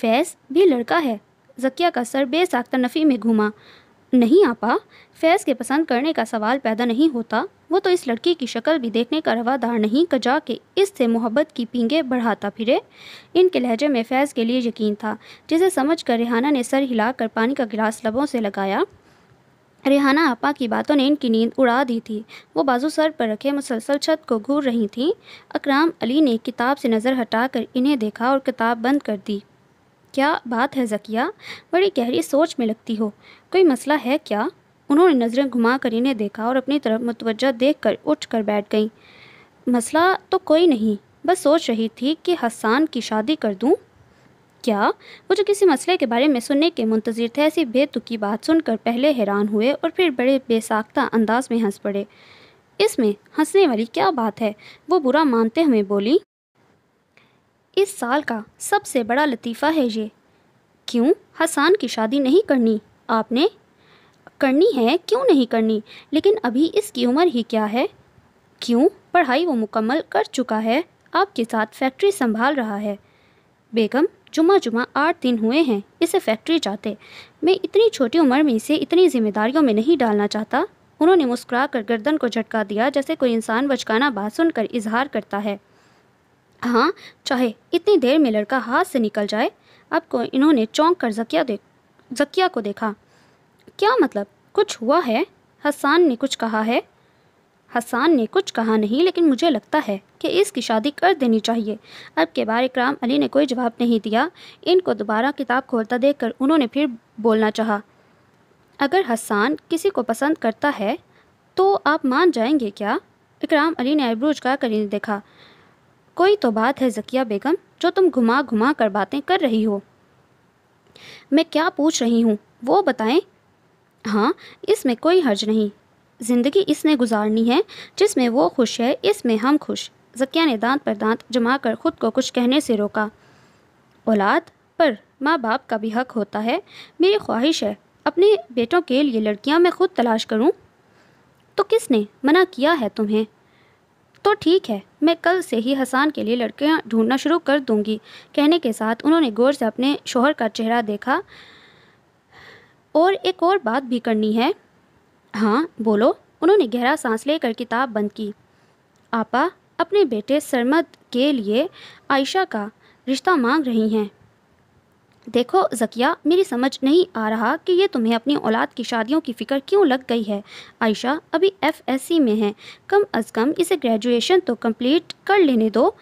S1: फैज़ भी लड़का है जकिया का सर बेसाख्ता नफ़ी में घूमा नहीं आपा फैज़ के पसंद करने का सवाल पैदा नहीं होता वो तो इस लड़की की शक्ल भी देखने का रवादार नहीं कजा के इससे मोहब्बत की पींगे बढ़ाता फिरे इनके लहजे में फैज़ के लिए यकीन था जिसे समझ कर रिहाना ने सर हिलाकर पानी का गिलास लबों से लगाया रेहाना आपा की बातों ने इनकी नींद उड़ा दी थी वो बाजू सर पर रखे मुसलसल छत को घूर रही थी अकराम अली ने किताब से नज़र हटाकर इन्हें देखा और किताब बंद कर दी क्या बात है जकिया बड़ी गहरी सोच में लगती हो कोई मसला है क्या उन्होंने नज़रें घुमा कर इन्हें देखा और अपनी तरफ मुतवजा देख कर उठ कर बैठ गई मसला तो कोई नहीं बस सोच रही थी कि हसान की शादी कर दूँ क्या वो जो किसी मसले के बारे में सुनने के मुंतजर थे ऐसी बेतुकी बात सुनकर पहले हैरान हुए और फिर बड़े बेसाख्ता अंदाज में हंस पड़े इसमें हंसने वाली क्या बात है वो बुरा मानते हुए बोली इस साल का सबसे बड़ा लतीफ़ा है ये क्यों हसान की शादी नहीं करनी आपने करनी है क्यों नहीं करनी लेकिन अभी इसकी उम्र ही क्या है क्यों पढ़ाई वो मुकम्मल कर चुका है आपके साथ फैक्ट्री संभाल रहा है बेगम जुमा जुमा आठ दिन हुए हैं इसे फैक्ट्री जाते मैं इतनी छोटी उम्र में इसे इतनी जिम्मेदारियों में नहीं डालना चाहता उन्होंने मुस्कुरा कर गर्दन को झटका दिया जैसे कोई इंसान बचकाना बात सुनकर इजहार करता है हाँ चाहे इतनी देर में लड़का हाथ से निकल जाए अब को इन्होंने चौंक कर जकिया देख जकिया को देखा क्या मतलब कुछ हुआ है हसान ने कुछ कहा है हसान ने कुछ कहा नहीं लेकिन मुझे लगता है कि इसकी शादी कर देनी चाहिए अब के बार इकराम अली ने कोई जवाब नहीं दिया इनको दोबारा किताब खोलता देखकर उन्होंने फिर बोलना चाहा अगर हसान किसी को पसंद करता है तो आप मान जाएंगे क्या इकराम अली ने अब्रूज का कर देखा कोई तो बात है जकिया बेगम जो तुम घुमा घुमा कर बातें कर रही हो मैं क्या पूछ रही हूँ वो बताएं हाँ इसमें कोई हर्ज नहीं ज़िंदगी इसने गुजारनी है जिसमें वो खुश है इसमें हम खुश जकिया ने दांत पर दांत जमा कर ख़ुद को कुछ कहने से रोका औलाद पर माँ बाप का भी हक होता है मेरी ख्वाहिश है अपने बेटों के लिए लड़कियाँ मैं ख़ुद तलाश करूँ तो किसने मना किया है तुम्हें तो ठीक है मैं कल से ही हसान के लिए लड़कियाँ ढूंढना शुरू कर दूंगी कहने के साथ उन्होंने गौर से अपने शोहर का चेहरा देखा और एक और बात भी करनी है हाँ बोलो उन्होंने गहरा सांस लेकर किताब बंद की आपा अपने बेटे सरमद के लिए आयशा का रिश्ता मांग रही हैं देखो जकिया मेरी समझ नहीं आ रहा कि ये तुम्हें अपनी औलाद की शादियों की फ़िक्र क्यों लग गई है आयशा अभी एफएससी में है कम अज़ कम इसे ग्रेजुएशन तो कंप्लीट कर लेने दो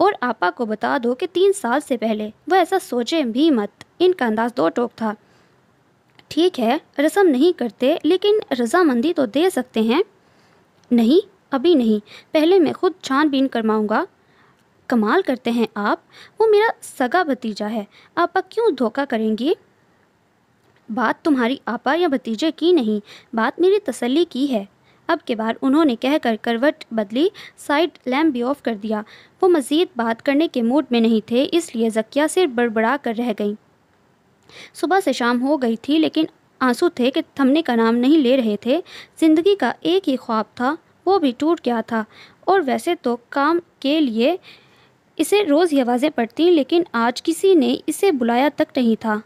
S1: और आपा को बता दो कि तीन साल से पहले वह ऐसा सोचे भी मत इनका अंदाज़ दो टोक था ठीक है रस्म नहीं करते लेकिन रजामंदी तो दे सकते हैं नहीं अभी नहीं पहले मैं खुद छानबीन करवाऊँगा कमाल करते हैं आप वो मेरा सगा भतीजा है आपा क्यों धोखा करेंगी बात तुम्हारी आपा या भतीजे की नहीं बात मेरी तसल्ली की है अब के बाद उन्होंने कहकर करवट बदली साइड लैम्प भी ऑफ कर दिया वो मज़ीद बात करने के मूड में नहीं थे इसलिए जकिया सिर बड़बड़ा कर रह गई सुबह से शाम हो गई थी लेकिन आंसू थे कि थमने का नाम नहीं ले रहे थे ज़िंदगी का एक ही ख्वाब था वो भी टूट गया था और वैसे तो काम के लिए इसे रोज़ ही आवाज़ें पड़ती लेकिन आज किसी ने इसे बुलाया तक नहीं था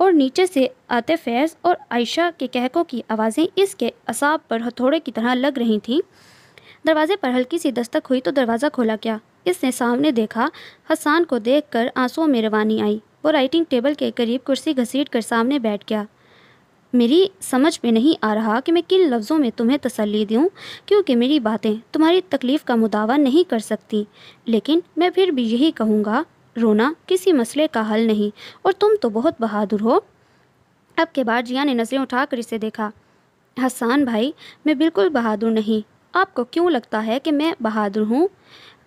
S1: और नीचे से आते फैज़ और आयशा के कहकों की आवाज़ें इसके असाब पर हथौड़े की तरह लग रही थीं दरवाजे पर हल्की सी दस्तक हुई तो दरवाज़ा खोला गया इसने सामने देखा हसान को देखकर आंसुओं में रवानी आई वो राइटिंग टेबल के करीब कुर्सी घसीट कर सामने बैठ गया मेरी समझ में नहीं आ रहा कि मैं किन लफ्ज़ों में तुम्हें तसल्ली दूँ क्योंकि मेरी बातें तुम्हारी तकलीफ़ का मुदावा नहीं कर सकती लेकिन मैं फिर भी यही कहूँगा रोना किसी मसले का हल नहीं और तुम तो बहुत बहादुर हो अब के बाद जिया ने नज़रें उठाकर इसे देखा हसान भाई मैं बिल्कुल बहादुर नहीं आपको क्यों लगता है कि मैं बहादुर हूँ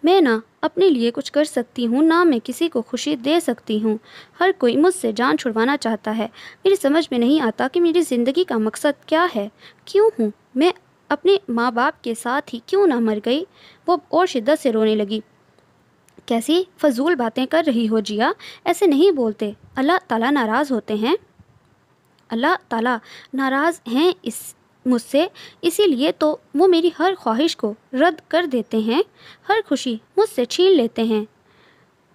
S1: मैं ना अपने लिए कुछ कर सकती हूँ ना मैं किसी को खुशी दे सकती हूँ हर कोई मुझसे जान छुड़वाना चाहता है मेरी समझ में नहीं आता कि मेरी ज़िंदगी का मकसद क्या है क्यों हूँ मैं अपने माँ बाप के साथ ही क्यों ना मर गई वो और शिद्दत से रोने लगी कैसी फजूल बातें कर रही हो जिया ऐसे नहीं बोलते अल्लाह ताला नाराज़ होते हैं अल्लाह ताला नाराज़ हैं इस मुझसे इसीलिए तो वो मेरी हर ख्वाहिश को रद्द कर देते हैं हर खुशी मुझसे छीन लेते हैं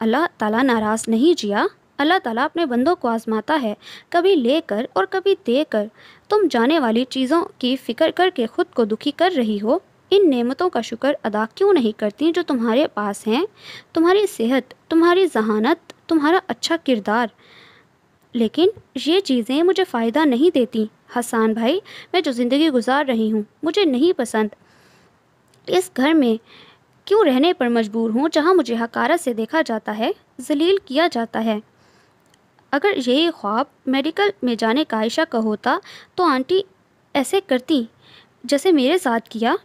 S1: अल्लाह ताला नाराज़ नहीं जिया अल्लाह ताला अपने बंदों को आज़माता है कभी लेकर और कभी देकर तुम जाने वाली चीज़ों की फ़िक्र करके ख़ुद को दुखी कर रही हो इन नेमतों का शुक्र अदा क्यों नहीं करती जो तुम्हारे पास हैं तुम्हारी सेहत तुम्हारी जहानत तुम्हारा अच्छा किरदार लेकिन ये चीज़ें मुझे फ़ायदा नहीं देती हसान भाई मैं जो ज़िंदगी गुजार रही हूँ मुझे नहीं पसंद इस घर में क्यों रहने पर मजबूर हूँ जहाँ मुझे हकारत से देखा जाता है जलील किया जाता है अगर यही ख्वाब मेडिकल में जाने का आयशा का होता तो आंटी ऐसे करती जैसे मेरे साथ किया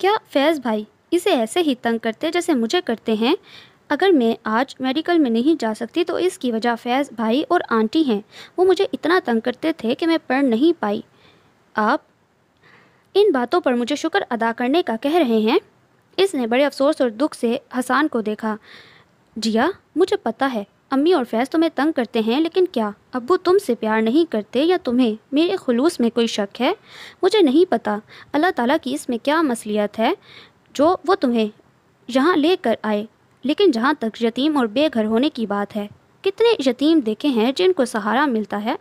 S1: क्या फैज़ भाई इसे ऐसे ही तंग करते जैसे मुझे करते हैं अगर मैं आज मेडिकल में नहीं जा सकती तो इसकी वजह फैज़ भाई और आंटी हैं वो मुझे इतना तंग करते थे कि मैं पढ़ नहीं पाई आप इन बातों पर मुझे शुक्र अदा करने का कह रहे हैं इसने बड़े अफसोस और दुख से हसान को देखा जिया मुझे पता है अम्मी और फैज़ तुम्हें तंग करते हैं लेकिन क्या अबू से प्यार नहीं करते या तुम्हें मेरे खलूस में कोई शक है मुझे नहीं पता अल्लाह ताला की इसमें क्या मसलियत है जो वो तुम्हें यहाँ ले कर आए लेकिन जहाँ तक यतीम और बेघर होने की बात है कितने यतीम देखे हैं जिनको सहारा मिलता है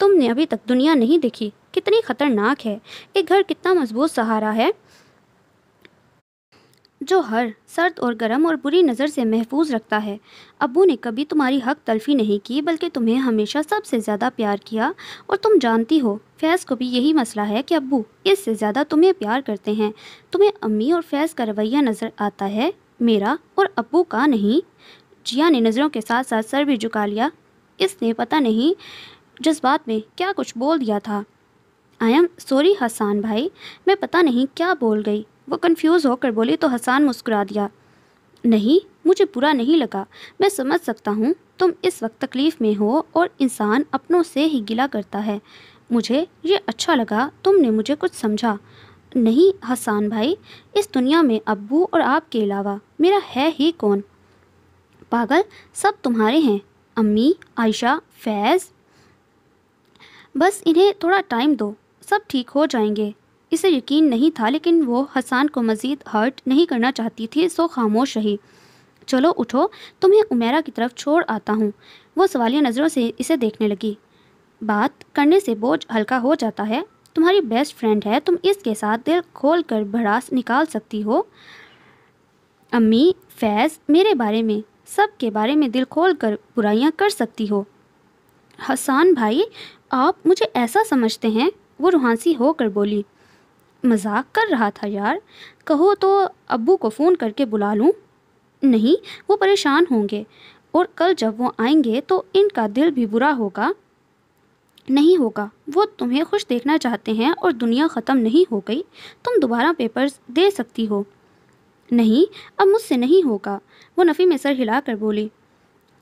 S1: तुमने अभी तक दुनिया नहीं देखी कितनी खतरनाक है एक घर कितना मजबूत सहारा है जो हर सर्द और गर्म और बुरी नज़र से महफूज रखता है अबू ने कभी तुम्हारी हक तलफी नहीं की बल्कि तुम्हें हमेशा सबसे ज़्यादा प्यार किया और तुम जानती हो फैज़ को भी यही मसला है कि अबू इससे ज़्यादा तुम्हें प्यार करते हैं तुम्हें अम्मी और फैज़ का रवैया नज़र आता है मेरा और अबू का नहीं जिया ने नज़रों के साथ साथ सर भी झुका लिया इसने पता नहीं जज्बात में क्या कुछ बोल दिया था आई एम सॉरी हसान भाई मैं पता नहीं क्या बोल गई वो कंफ्यूज होकर बोली तो हसान मुस्कुरा दिया नहीं मुझे बुरा नहीं लगा मैं समझ सकता हूँ तुम इस वक्त तकलीफ़ में हो और इंसान अपनों से ही गिला करता है मुझे ये अच्छा लगा तुमने मुझे कुछ समझा नहीं हसान भाई इस दुनिया में अब्बू और आपके अलावा मेरा है ही कौन पागल सब तुम्हारे हैं अम्मी आयशा फैज़ बस इन्हें थोड़ा टाइम दो सब ठीक हो जाएंगे इसे यकीन नहीं था लेकिन वो हसान को मज़ीद हर्ट नहीं करना चाहती थी सो खामोश रही चलो उठो तुम्हें उमेरा की तरफ छोड़ आता हूँ वो सवालिया नज़रों से इसे देखने लगी बात करने से बोझ हल्का हो जाता है तुम्हारी बेस्ट फ्रेंड है तुम इसके साथ दिल खोल कर भड़ास निकाल सकती हो अम्मी फैज़ मेरे बारे में सब के बारे में दिल खोल कर बुराइयाँ कर सकती हो हसान भाई आप मुझे ऐसा समझते हैं वो रूहानसी होकर बोली मजाक कर रहा था यार कहो तो अबू को फ़ोन करके बुला लूँ नहीं वो परेशान होंगे और कल जब वो आएंगे तो इनका दिल भी बुरा होगा नहीं होगा वो तुम्हें खुश देखना चाहते हैं और दुनिया ख़त्म नहीं हो गई तुम दोबारा पेपर्स दे सकती हो नहीं अब मुझसे नहीं होगा वो नफ़ी में सर हिला कर बोली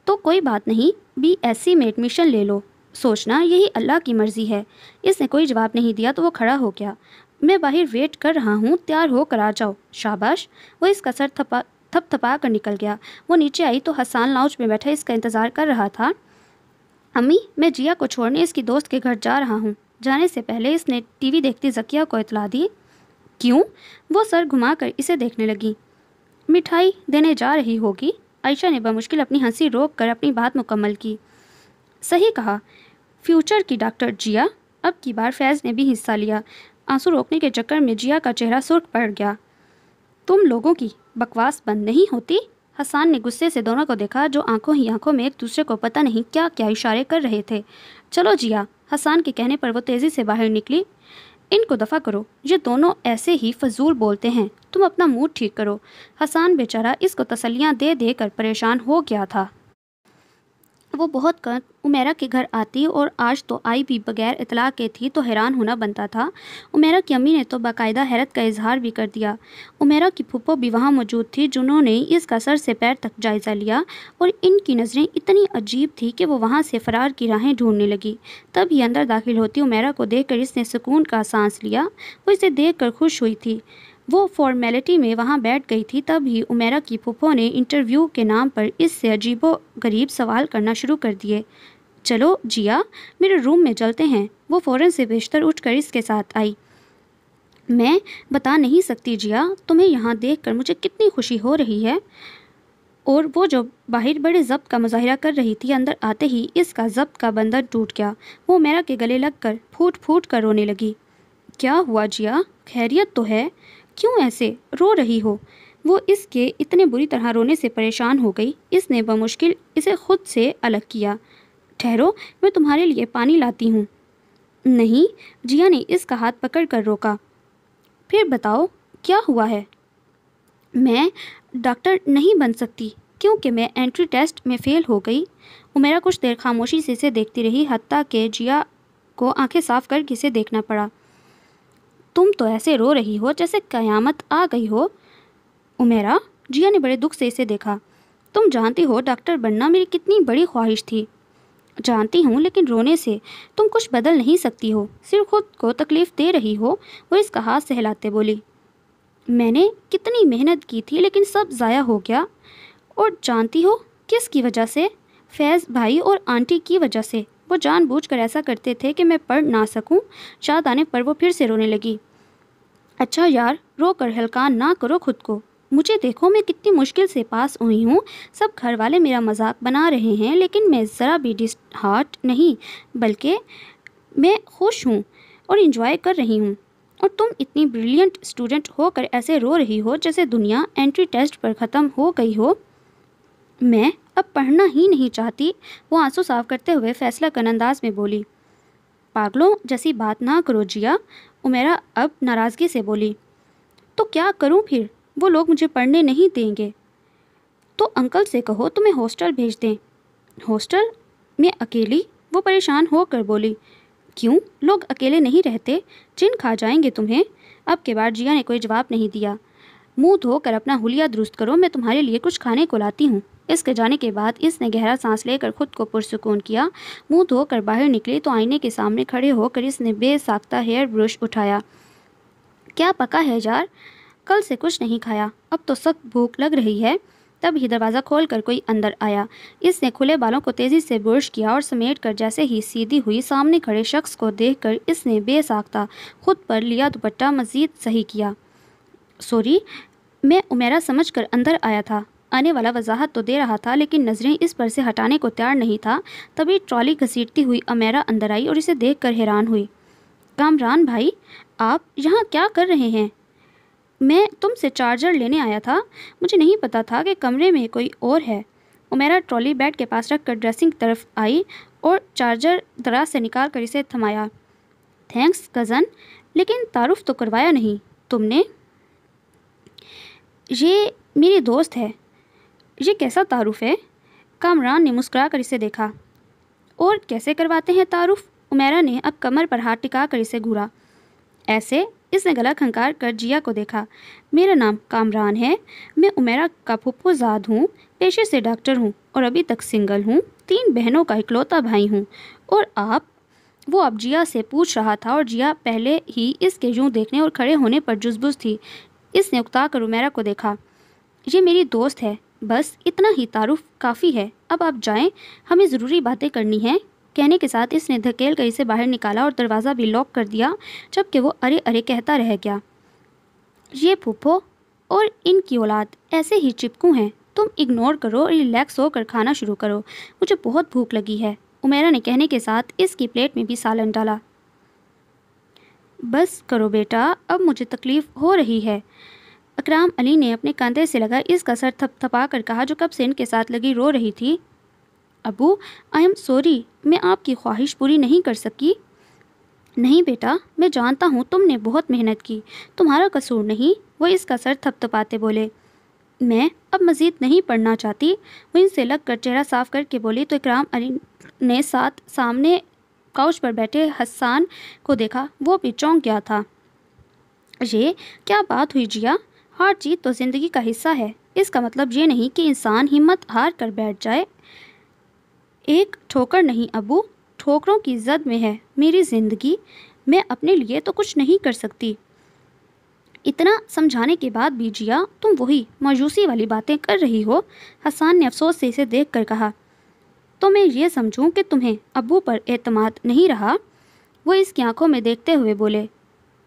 S1: तो कोई बात नहीं बी एस में एडमिशन ले लो सोचना यही अल्लाह की मर्ज़ी है इसने कोई जवाब नहीं दिया तो वो खड़ा हो गया मैं बाहर वेट कर रहा हूँ तैयार हो कर आ जाओ शाबाश वो इसका सर थपा थप थपा कर निकल गया वो नीचे आई तो हसान लाउज में बैठा इसका इंतज़ार कर रहा था अम्मी मैं जिया को छोड़ने इसकी दोस्त के घर जा रहा हूँ जाने से पहले इसने टीवी देखती जकिया को इतला दी क्यों वो सर घुमाकर इसे देखने लगी मिठाई देने जा रही होगी आयशा ने बमुश्किल अपनी हंसी रोक कर अपनी बात मुकम्मल की सही कहा फ्यूचर की डॉक्टर जिया अब की बार फैज़ ने भी हिस्सा लिया आंसू रोकने के चक्कर में जिया का चेहरा सुर्ख पड़ गया तुम लोगों की बकवास बंद नहीं होती हसान ने गुस्से से दोनों को देखा जो आंखों ही आंखों में एक दूसरे को पता नहीं क्या क्या इशारे कर रहे थे चलो जिया हसान के कहने पर वो तेज़ी से बाहर निकली इनको दफ़ा करो ये दोनों ऐसे ही फजूल बोलते हैं तुम अपना मूड ठीक करो हसान बेचारा इसको तसलियाँ दे दे कर परेशान हो गया था वो बहुत कर उमेरा के घर आती और आज तो आई भी बगैर इतला के थी तो हैरान होना बनता था उमेरा की अम्मी ने तो बाकायदा हैरत का इजहार भी कर दिया उमेरा की फुप्पो भी वहाँ मौजूद थी जिन्होंने इसका सर से पैर तक जायज़ा लिया और इनकी नज़रें इतनी अजीब थी कि वो वहाँ से फ़रार की राहें ढूंढने लगी तब ही अंदर दाखिल होती उमेरा को देख कर इसने सुकून का सांस लिया वो इसे देख कर खुश हुई थी वो फॉर्मेलिटी में वहाँ बैठ गई थी तभी उमेरा की फूफो ने इंटरव्यू के नाम पर इससे अजीबो गरीब सवाल करना शुरू कर दिए चलो जिया मेरे रूम में चलते हैं वो फ़ौरन से बेशतर उठकर इसके साथ आई मैं बता नहीं सकती जिया तुम्हें यहाँ देख कर मुझे कितनी खुशी हो रही है और वो जो बाहर बड़े जब्त का मुजाहरा कर रही थी अंदर आते ही इसका जब्त का बंधन टूट गया वो मेरा के गले लग कर फूट फूट कर रोने लगी क्या हुआ जिया खैरियत तो है क्यों ऐसे रो रही हो वो इसके इतने बुरी तरह रोने से परेशान हो गई इसने बमुश्किल इसे खुद से अलग किया ठहरो मैं तुम्हारे लिए पानी लाती हूँ नहीं जिया ने इसका हाथ पकड़ कर रोका फिर बताओ क्या हुआ है मैं डॉक्टर नहीं बन सकती क्योंकि मैं एंट्री टेस्ट में फ़ेल हो गई उमेरा कुछ देर खामोशी से इसे देखती रही हती कि जिया को आंखें साफ कर किसे देखना पड़ा तुम तो ऐसे रो रही हो जैसे कयामत आ गई हो उमेरा जिया ने बड़े दुख से इसे देखा तुम जानती हो डॉक्टर बनना मेरी कितनी बड़ी ख्वाहिश थी जानती हूँ लेकिन रोने से तुम कुछ बदल नहीं सकती हो सिर्फ खुद को तकलीफ़ दे रही हो वो इसका हाथ सहलाते बोली मैंने कितनी मेहनत की थी लेकिन सब ज़ाया हो गया और जानती हो किसकी वजह से फैज़ भाई और आंटी की वजह से वो जानबूझकर ऐसा करते थे कि मैं पढ़ ना सकूं। याद आने पर वो फिर से रोने लगी अच्छा यार रो कर हल्का ना करो खुद को मुझे देखो मैं कितनी मुश्किल से पास हुई हूँ सब घर वाले मेरा मजाक बना रहे हैं लेकिन मैं ज़रा भी डिस हार्ट नहीं बल्कि मैं खुश हूँ और इन्जॉय कर रही हूँ और तुम इतनी ब्रिलियंट स्टूडेंट होकर ऐसे रो रही हो जैसे दुनिया एंट्री टेस्ट पर ख़त्म हो गई हो मैं अब पढ़ना ही नहीं चाहती वो आंसू साफ करते हुए फैसला कन अंदाज में बोली पागलों जैसी बात ना करो जिया उमेरा अब नाराज़गी से बोली तो क्या करूं फिर वो लोग मुझे पढ़ने नहीं देंगे तो अंकल से कहो तुम्हें हॉस्टल भेज दें हॉस्टल में अकेली वो परेशान होकर बोली क्यों लोग अकेले नहीं रहते जिन खा जाएंगे तुम्हें अब के बाद जिया ने कोई जवाब नहीं दिया मुंह धोकर अपना हुलिया दुरुस्त करो मैं तुम्हारे लिए कुछ खाने को लाती हूँ इसके जाने के बाद इसने गहरा सांस लेकर खुद को पुरसकून किया मुंह धोकर बाहर निकली तो आईने के सामने खड़े होकर इसने बेसाख्ता हेयर ब्रश उठाया क्या पका है यार कल से कुछ नहीं खाया अब तो सख्त भूख लग रही है तब ही दरवाज़ा खोल कर कोई अंदर आया इसने खुले बालों को तेज़ी से ब्रश किया और समेट कर जैसे ही सीधी हुई सामने खड़े शख्स को देख कर इसने बेसाख्ता खुद पर लिया दुपट्टा मजीद सही किया सॉरी मैं उमेरा समझ कर अंदर आया था आने वाला वजाहत तो दे रहा था लेकिन नज़रें इस पर से हटाने को तैयार नहीं था तभी ट्रॉली घसीटती हुई अमेरा अंदर आई और इसे देख कर हैरान हुई कामरान भाई आप यहाँ क्या कर रहे हैं मैं तुमसे चार्जर लेने आया था मुझे नहीं पता था कि कमरे में कोई और है उमेरा ट्रॉली बेड के पास रख कर ड्रेसिंग तरफ आई और चार्जर दराज से निकाल कर इसे थमाया थैंक्स कज़न लेकिन तारुफ तो करवाया नहीं तुमने ये मेरी दोस्त है ये कैसा तारुफ है कामरान ने मुस्करा कर इसे देखा और कैसे करवाते हैं तारुफ उमेरा ने अब कमर पर हाथ टिका कर इसे घूरा ऐसे इसने गला खंकार कर जिया को देखा मेरा नाम कामरान है मैं उमेरा का फुप्पोजाद हूँ पेशे से डॉक्टर हूँ और अभी तक सिंगल हूँ तीन बहनों का इकलौता भाई हूँ और आप वो अब जिया से पूछ रहा था और जिया पहले ही इसके यूँ देखने और खड़े होने पर जुजबुज थी इसने उकता कर उमेरा को देखा ये मेरी दोस्त है बस इतना ही तारुफ काफ़ी है अब आप जाएं हमें ज़रूरी बातें करनी हैं कहने के साथ इसने धकेल कर इसे बाहर निकाला और दरवाज़ा भी लॉक कर दिया जबकि वो अरे अरे कहता रह गया ये पुप्पो और इनकी औलाद ऐसे ही चिपकू हैं तुम इग्नोर करो और रिलैक्स होकर खाना शुरू करो मुझे बहुत भूख लगी है उमेरा ने कहने के साथ इसकी प्लेट में भी सालन डाला बस करो बेटा अब मुझे तकलीफ़ हो रही है अकराम अली ने अपने कंधे से लगा इसका सर थपथपा कर कहा जो कब से इनके साथ लगी रो रही थी अबू आई एम सॉरी मैं आपकी ख्वाहिश पूरी नहीं कर सकी नहीं बेटा मैं जानता हूँ तुमने बहुत मेहनत की तुम्हारा कसूर नहीं वो इसका सर थपथपाते बोले मैं अब मज़ीद नहीं पढ़ना चाहती विन से लग कर चेहरा साफ करके बोली तो इकराम अली ने साथ सामने काउच पर बैठे हसान को देखा वो भी चौंक गया था ये क्या बात हुई जिया हार जीत तो ज़िंदगी का हिस्सा है इसका मतलब ये नहीं कि इंसान हिम्मत हार कर बैठ जाए एक ठोकर नहीं अबू ठोकरों की जद में है मेरी ज़िंदगी मैं अपने लिए तो कुछ नहीं कर सकती इतना समझाने के बाद भी जिया तुम वही मायूसी वाली बातें कर रही हो हसान ने अफसोस से इसे देख कर कहा तो मैं ये समझूं कि तुम्हें अबू पर एतमाद नहीं रहा वो इसकी आंखों में देखते हुए बोले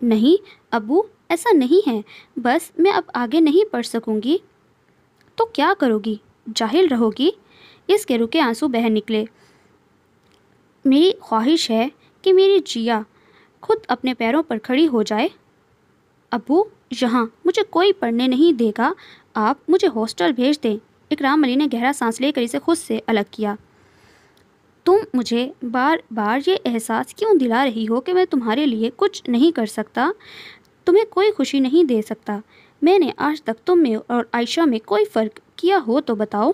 S1: नहीं अबू ऐसा नहीं है बस मैं अब आगे नहीं पढ़ सकूँगी तो क्या करोगी जाहिल रहोगी इस गेरू के आंसू बह निकले मेरी ख्वाहिश है कि मेरी जिया खुद अपने पैरों पर खड़ी हो जाए अबू यहाँ मुझे कोई पढ़ने नहीं देगा आप मुझे हॉस्टल भेज दें इकराम अली ने गहरा सांस लेकर इसे खुद से अलग किया तुम मुझे बार बार ये एहसास क्यों दिला रही हो कि मैं तुम्हारे लिए कुछ नहीं कर सकता तुम्हें कोई खुशी नहीं दे सकता मैंने आज तक तुम में और आयशा में कोई फ़र्क किया हो तो बताओ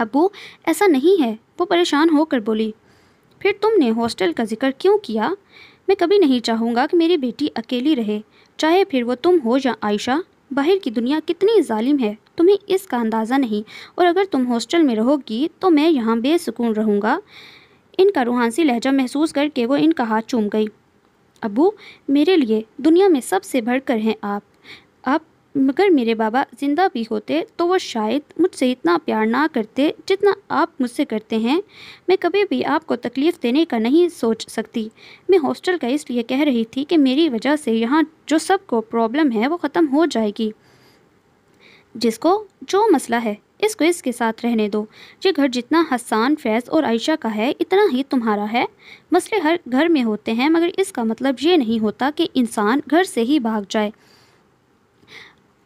S1: अबू ऐसा नहीं है वो परेशान होकर बोली फिर तुमने हॉस्टल का जिक्र क्यों किया मैं कभी नहीं चाहूँगा कि मेरी बेटी अकेली रहे चाहे फिर वो तुम हो या आयशा बाहर की दुनिया कितनी जालिम है तुम्हें इसका अंदाज़ा नहीं और अगर तुम हॉस्टल में रहोगी तो मैं यहाँ बेसकून रहूँगा इनका रूहानसी लहजा महसूस करके वो इनका हाथ चूम गई अबू मेरे लिए दुनिया में सबसे बढ़कर हैं आप आप मगर मेरे बाबा ज़िंदा भी होते तो वो शायद मुझसे इतना प्यार ना करते जितना आप मुझसे करते हैं मैं कभी भी आपको तकलीफ़ देने का नहीं सोच सकती मैं हॉस्टल का इसलिए कह रही थी कि मेरी वजह से यहाँ जो सबको प्रॉब्लम है वो ख़त्म हो जाएगी जिसको जो मसला है इस क्विज के साथ रहने दो ये घर जितना हसान फैज़ और आयशा का है इतना ही तुम्हारा है मसले हर घर में होते हैं मगर इसका मतलब ये नहीं होता कि इंसान घर से ही भाग जाए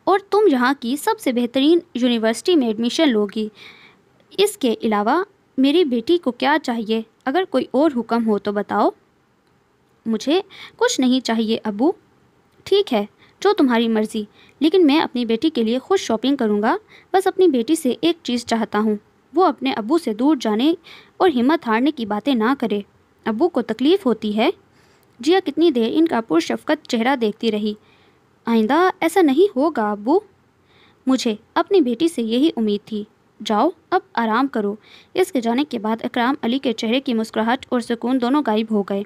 S1: और तुम यहाँ की सबसे बेहतरीन यूनिवर्सिटी में एडमिशन लोगी इसके अलावा मेरी बेटी को क्या चाहिए अगर कोई और हुक्म हो तो बताओ मुझे कुछ नहीं चाहिए अबू ठीक है जो तुम्हारी मर्ज़ी लेकिन मैं अपनी बेटी के लिए खुद शॉपिंग करूँगा बस अपनी बेटी से एक चीज़ चाहता हूँ वो अपने अबू से दूर जाने और हिम्मत हारने की बातें ना करे अबू को तकलीफ़ होती है जिया कितनी देर इनका पुरशफकत चेहरा देखती रही आइंदा ऐसा नहीं होगा अबू मुझे अपनी बेटी से यही उम्मीद थी जाओ अब आराम करो इसके जाने के बाद इकराम अली के चेहरे की मुस्कुराहट और सुकून दोनों गायब हो गए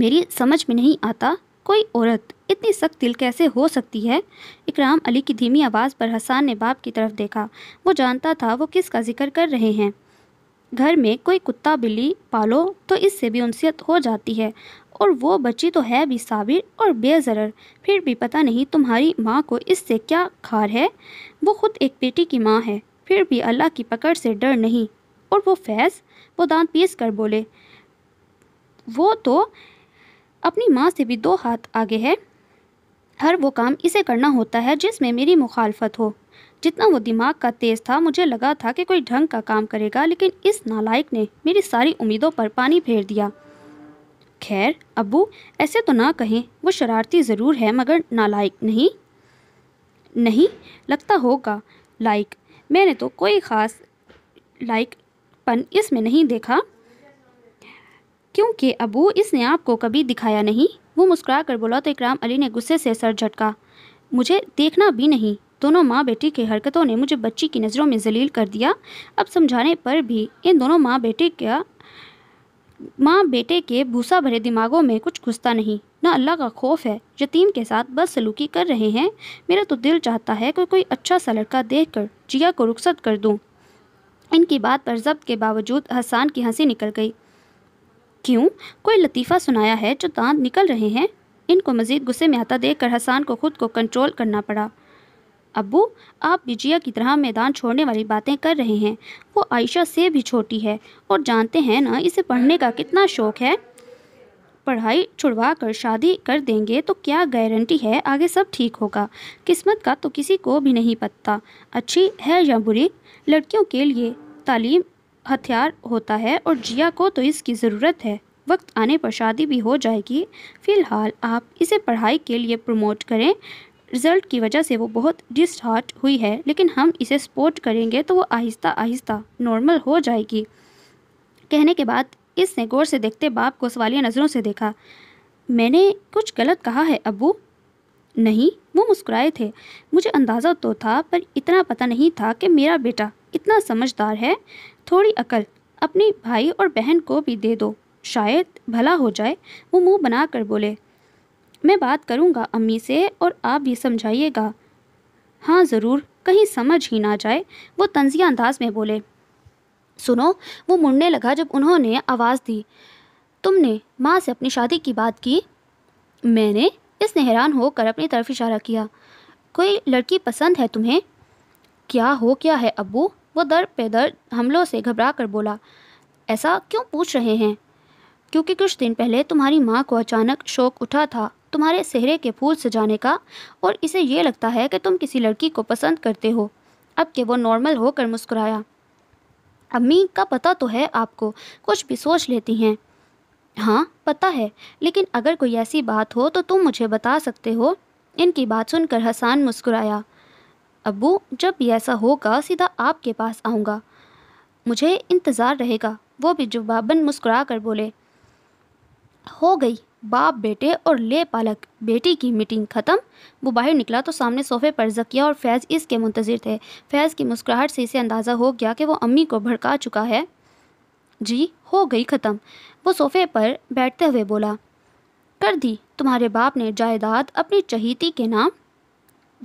S1: मेरी समझ में नहीं आता कोई औरत इतनी सख्त दिल कैसे हो सकती है इकराम अली की धीमी आवाज़ पर हसान ने बाप की तरफ देखा वो जानता था वो किसका जिक्र कर रहे हैं घर में कोई कुत्ता बिल्ली पालो तो इससे भी उनसियत हो जाती है और वो बच्ची तो है भी साबिर और बेजरर फिर भी पता नहीं तुम्हारी माँ को इससे क्या खार है वो खुद एक बेटी की माँ है फिर भी अल्लाह की पकड़ से डर नहीं और वो फैज़ वो दांत पीस कर बोले वो तो अपनी माँ से भी दो हाथ आगे है हर वो काम इसे करना होता है जिसमें मेरी मुखालफत हो जितना वो दिमाग का तेज़ था मुझे लगा था कि कोई ढंग का काम करेगा लेकिन इस नालायक ने मेरी सारी उम्मीदों पर पानी फेर दिया खैर अबू ऐसे तो ना कहें वो शरारती ज़रूर है मगर नालायक नहीं नहीं लगता होगा लाइक मैंने तो कोई ख़ास लाइकपन इसमें नहीं देखा क्योंकि अबू इसने आपको कभी दिखाया नहीं वो मुस्कुरा कर बोला तो इकराम अली ने गुस्से से सर झटका मुझे देखना भी नहीं दोनों माँ बेटी की हरकतों ने मुझे बच्ची की नज़रों में जलील कर दिया अब समझाने पर भी इन दोनों माँ बेटे का माँ बेटे के भूसा भरे दिमागों में कुछ घुसता नहीं ना अल्लाह का खौफ है यतीम के साथ बस सलूकी कर रहे हैं मेरा तो दिल चाहता है कि कोई अच्छा सा लड़का देख कर जिया को रुखसत कर दूँ इनकी बात पर जब्त के बावजूद हसान की हंसी निकल गई क्यों कोई लतीफ़ा सुनाया है जो दांत निकल रहे हैं इनको मज़ीद गुस्से में आता देख कर हसान को खुद को कंट्रोल करना पड़ा अबू आप बिजिया की तरह मैदान छोड़ने वाली बातें कर रहे हैं वो आयशा से भी छोटी है और जानते हैं ना इसे पढ़ने का कितना शौक़ है पढ़ाई छुड़वा कर शादी कर देंगे तो क्या गारंटी है आगे सब ठीक होगा किस्मत का तो किसी को भी नहीं पता अच्छी है या बुरी लड़कियों के लिए तालीम हथियार होता है और जिया को तो इसकी ज़रूरत है वक्त आने पर शादी भी हो जाएगी फ़िलहाल आप इसे पढ़ाई के लिए प्रमोट करें रिज़ल्ट की वजह से वो बहुत डिस्टार्ट हुई है लेकिन हम इसे सपोर्ट करेंगे तो वो आहिस्ता आहिस्ता नॉर्मल हो जाएगी कहने के बाद इसने गौर से देखते बाप को सवालिया नज़रों से देखा मैंने कुछ गलत कहा है अबू नहीं वो मुस्कुराए थे मुझे अंदाज़ा तो था पर इतना पता नहीं था कि मेरा बेटा इतना समझदार है थोड़ी अकल अपने भाई और बहन को भी दे दो शायद भला हो जाए वो मुंह बना कर बोले मैं बात करूँगा अम्मी से और आप भी समझाइएगा हाँ ज़रूर कहीं समझ ही ना जाए वो तंजिया अंदाज में बोले सुनो वो मुड़ने लगा जब उन्होंने आवाज़ दी तुमने माँ से अपनी शादी की बात की मैंने इसने हैरान होकर अपनी तरफ इशारा किया कोई लड़की पसंद है तुम्हें क्या हो क्या है अबू वो दर पे दर हमलों से घबरा कर बोला ऐसा क्यों पूछ रहे हैं क्योंकि कुछ दिन पहले तुम्हारी माँ को अचानक शौक उठा था तुम्हारे सेहरे के फूल सजाने का और इसे ये लगता है कि तुम किसी लड़की को पसंद करते हो अब के वो नॉर्मल होकर मुस्कुराया अम्मी का पता तो है आपको कुछ भी सोच लेती हैं हाँ पता है लेकिन अगर कोई ऐसी बात हो तो तुम मुझे बता सकते हो इनकी बात सुनकर हसान मुस्कुराया अबू जब भी ऐसा होगा सीधा आपके पास आऊँगा मुझे इंतज़ार रहेगा वो भी जुबाबन मुस्कुरा कर बोले हो गई बाप बेटे और ले पालक बेटी की मीटिंग ख़त्म वो बाहर निकला तो सामने सोफे पर जकिया और फैज़ इसके मुंतज़र थे फैज़ की मुस्कुराहट से इसे अंदाज़ा हो गया कि वो अम्मी को भड़का चुका है जी हो गई ख़त्म वो सोफे पर बैठते हुए बोला कर दी तुम्हारे बाप ने जायदाद अपनी चहीती के नाम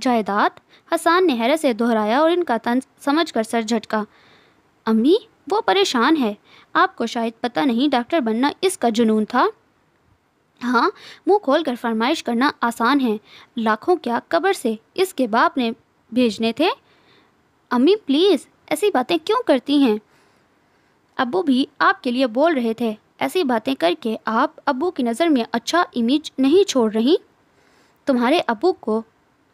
S1: जायदाद हसान ने हैरत से दोहराया और इनका तंज समझ कर सर झटका अम्मी वो परेशान है आपको शायद पता नहीं डॉक्टर बनना इसका जुनून था हाँ मुंह खोल कर फरमाइश करना आसान है लाखों क्या कब्र से इसके बाप ने भेजने थे अम्मी प्लीज़ ऐसी बातें क्यों करती हैं अबू भी आपके लिए बोल रहे थे ऐसी बातें करके आप अबू की नज़र में अच्छा इमेज नहीं छोड़ रही तुम्हारे अबू को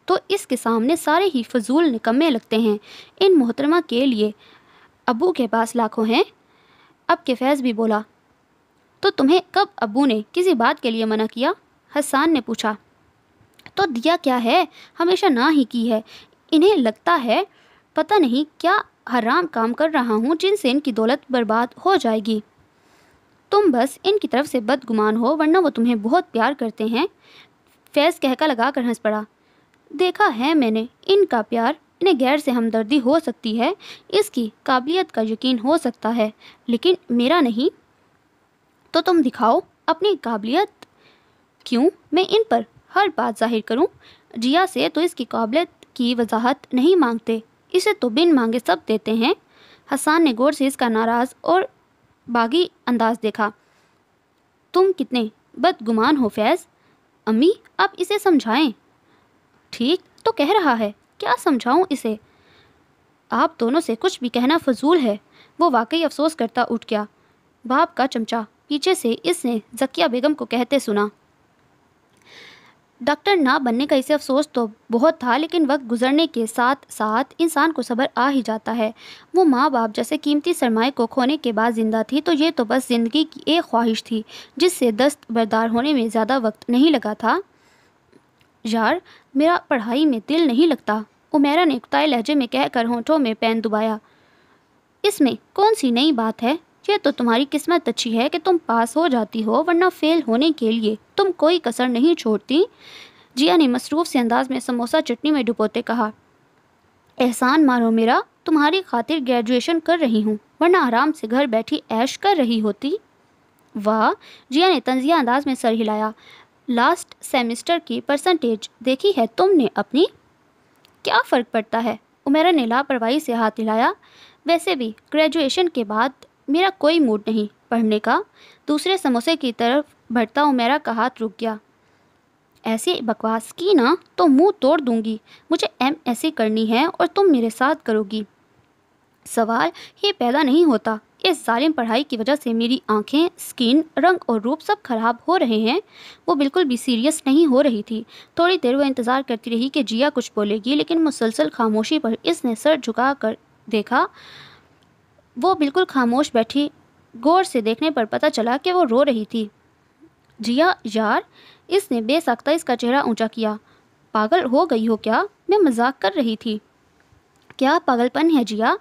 S1: तो इसके सामने सारे ही फजूल निकम्मे लगते हैं इन मोहतरमा के लिए अबू के पास लाखों हैं अब के फैज़ भी बोला तो तुम्हें कब अबू ने किसी बात के लिए मना किया हसान ने पूछा तो दिया क्या है हमेशा ना ही की है इन्हें लगता है पता नहीं क्या हराम काम कर रहा हूँ जिनसे इनकी दौलत बर्बाद हो जाएगी तुम बस इनकी तरफ से बदगुमान हो वरना वो तुम्हें बहुत प्यार करते हैं फैज़ कहका लगा कर हंस पड़ा देखा है मैंने इनका प्यार इन्हें गैर से हमदर्दी हो सकती है इसकी काबिलियत का यकीन हो सकता है लेकिन मेरा नहीं तो तुम दिखाओ अपनी काबिलियत क्यों मैं इन पर हर बात जाहिर करूं? जिया से तो इसकी काबिलियत की वजाहत नहीं मांगते इसे तो बिन मांगे सब देते हैं हसान ने गौर से इसका नाराज़ और बागी अंदाज देखा तुम कितने बदगुमान हो फैज़ अम्मी आप इसे समझाएं ठीक तो कह रहा है क्या समझाऊं इसे आप दोनों से कुछ भी कहना फजूल है वो वाकई अफसोस करता उठ गया बाप का चमचा पीछे से इसने जकिया बेगम को कहते सुना डॉक्टर ना बनने का इसे अफसोस तो बहुत था लेकिन वक्त गुजरने के साथ साथ इंसान को सब्र आ ही जाता है वो माँ बाप जैसे कीमती सरमाए को खोने के बाद ज़िंदा थी तो ये तो बस ज़िंदगी की एक ख्वाहिश थी जिससे दस्तबरदार होने में ज़्यादा वक्त नहीं लगा था यार मेरा पढ़ाई में दिल नहीं लगता उमेरा ने कुताए लहजे में कहकर होंठों में पैन दुबाया इसमें कौन सी नई बात है यह तो तुम्हारी किस्मत अच्छी है कि तुम पास हो जाती हो वरना फेल होने के लिए तुम कोई कसर नहीं छोड़ती जिया ने मसरूफ से अंदाज में समोसा चटनी में डुबोते कहा एहसान मारो मेरा तुम्हारी खातिर ग्रेजुएशन कर रही हूँ वरना आराम से घर बैठी ऐश कर रही होती वाह जिया ने तंजिया अंदाज में सर हिलाया लास्ट सेमेस्टर की परसेंटेज देखी है तुमने अपनी क्या फ़र्क पड़ता है उमेरा ने लापरवाही से हाथ हिलाया वैसे भी ग्रेजुएशन के बाद मेरा कोई मूड नहीं पढ़ने का दूसरे समोसे की तरफ बढ़ता उमेरा का हाथ रुक गया ऐसी बकवास की ना तो मुंह तोड़ दूंगी मुझे एम करनी है और तुम मेरे साथ करोगी सवाल ही पैदा नहीं होता इस ालिम पढ़ाई की वजह से मेरी आंखें स्किन रंग और रूप सब खराब हो रहे हैं वो बिल्कुल भी सीरियस नहीं हो रही थी थोड़ी देर वह इंतज़ार करती रही कि जिया कुछ बोलेगी लेकिन मुसलसल खामोशी पर इसने सर झुका कर देखा वो बिल्कुल खामोश बैठी गौर से देखने पर पता चला कि वो रो रही थी जिया यार इसने बेसख्ता इसका चेहरा ऊँचा किया पागल हो गई हो क्या मैं मजाक कर रही थी क्या पागलपन है जिया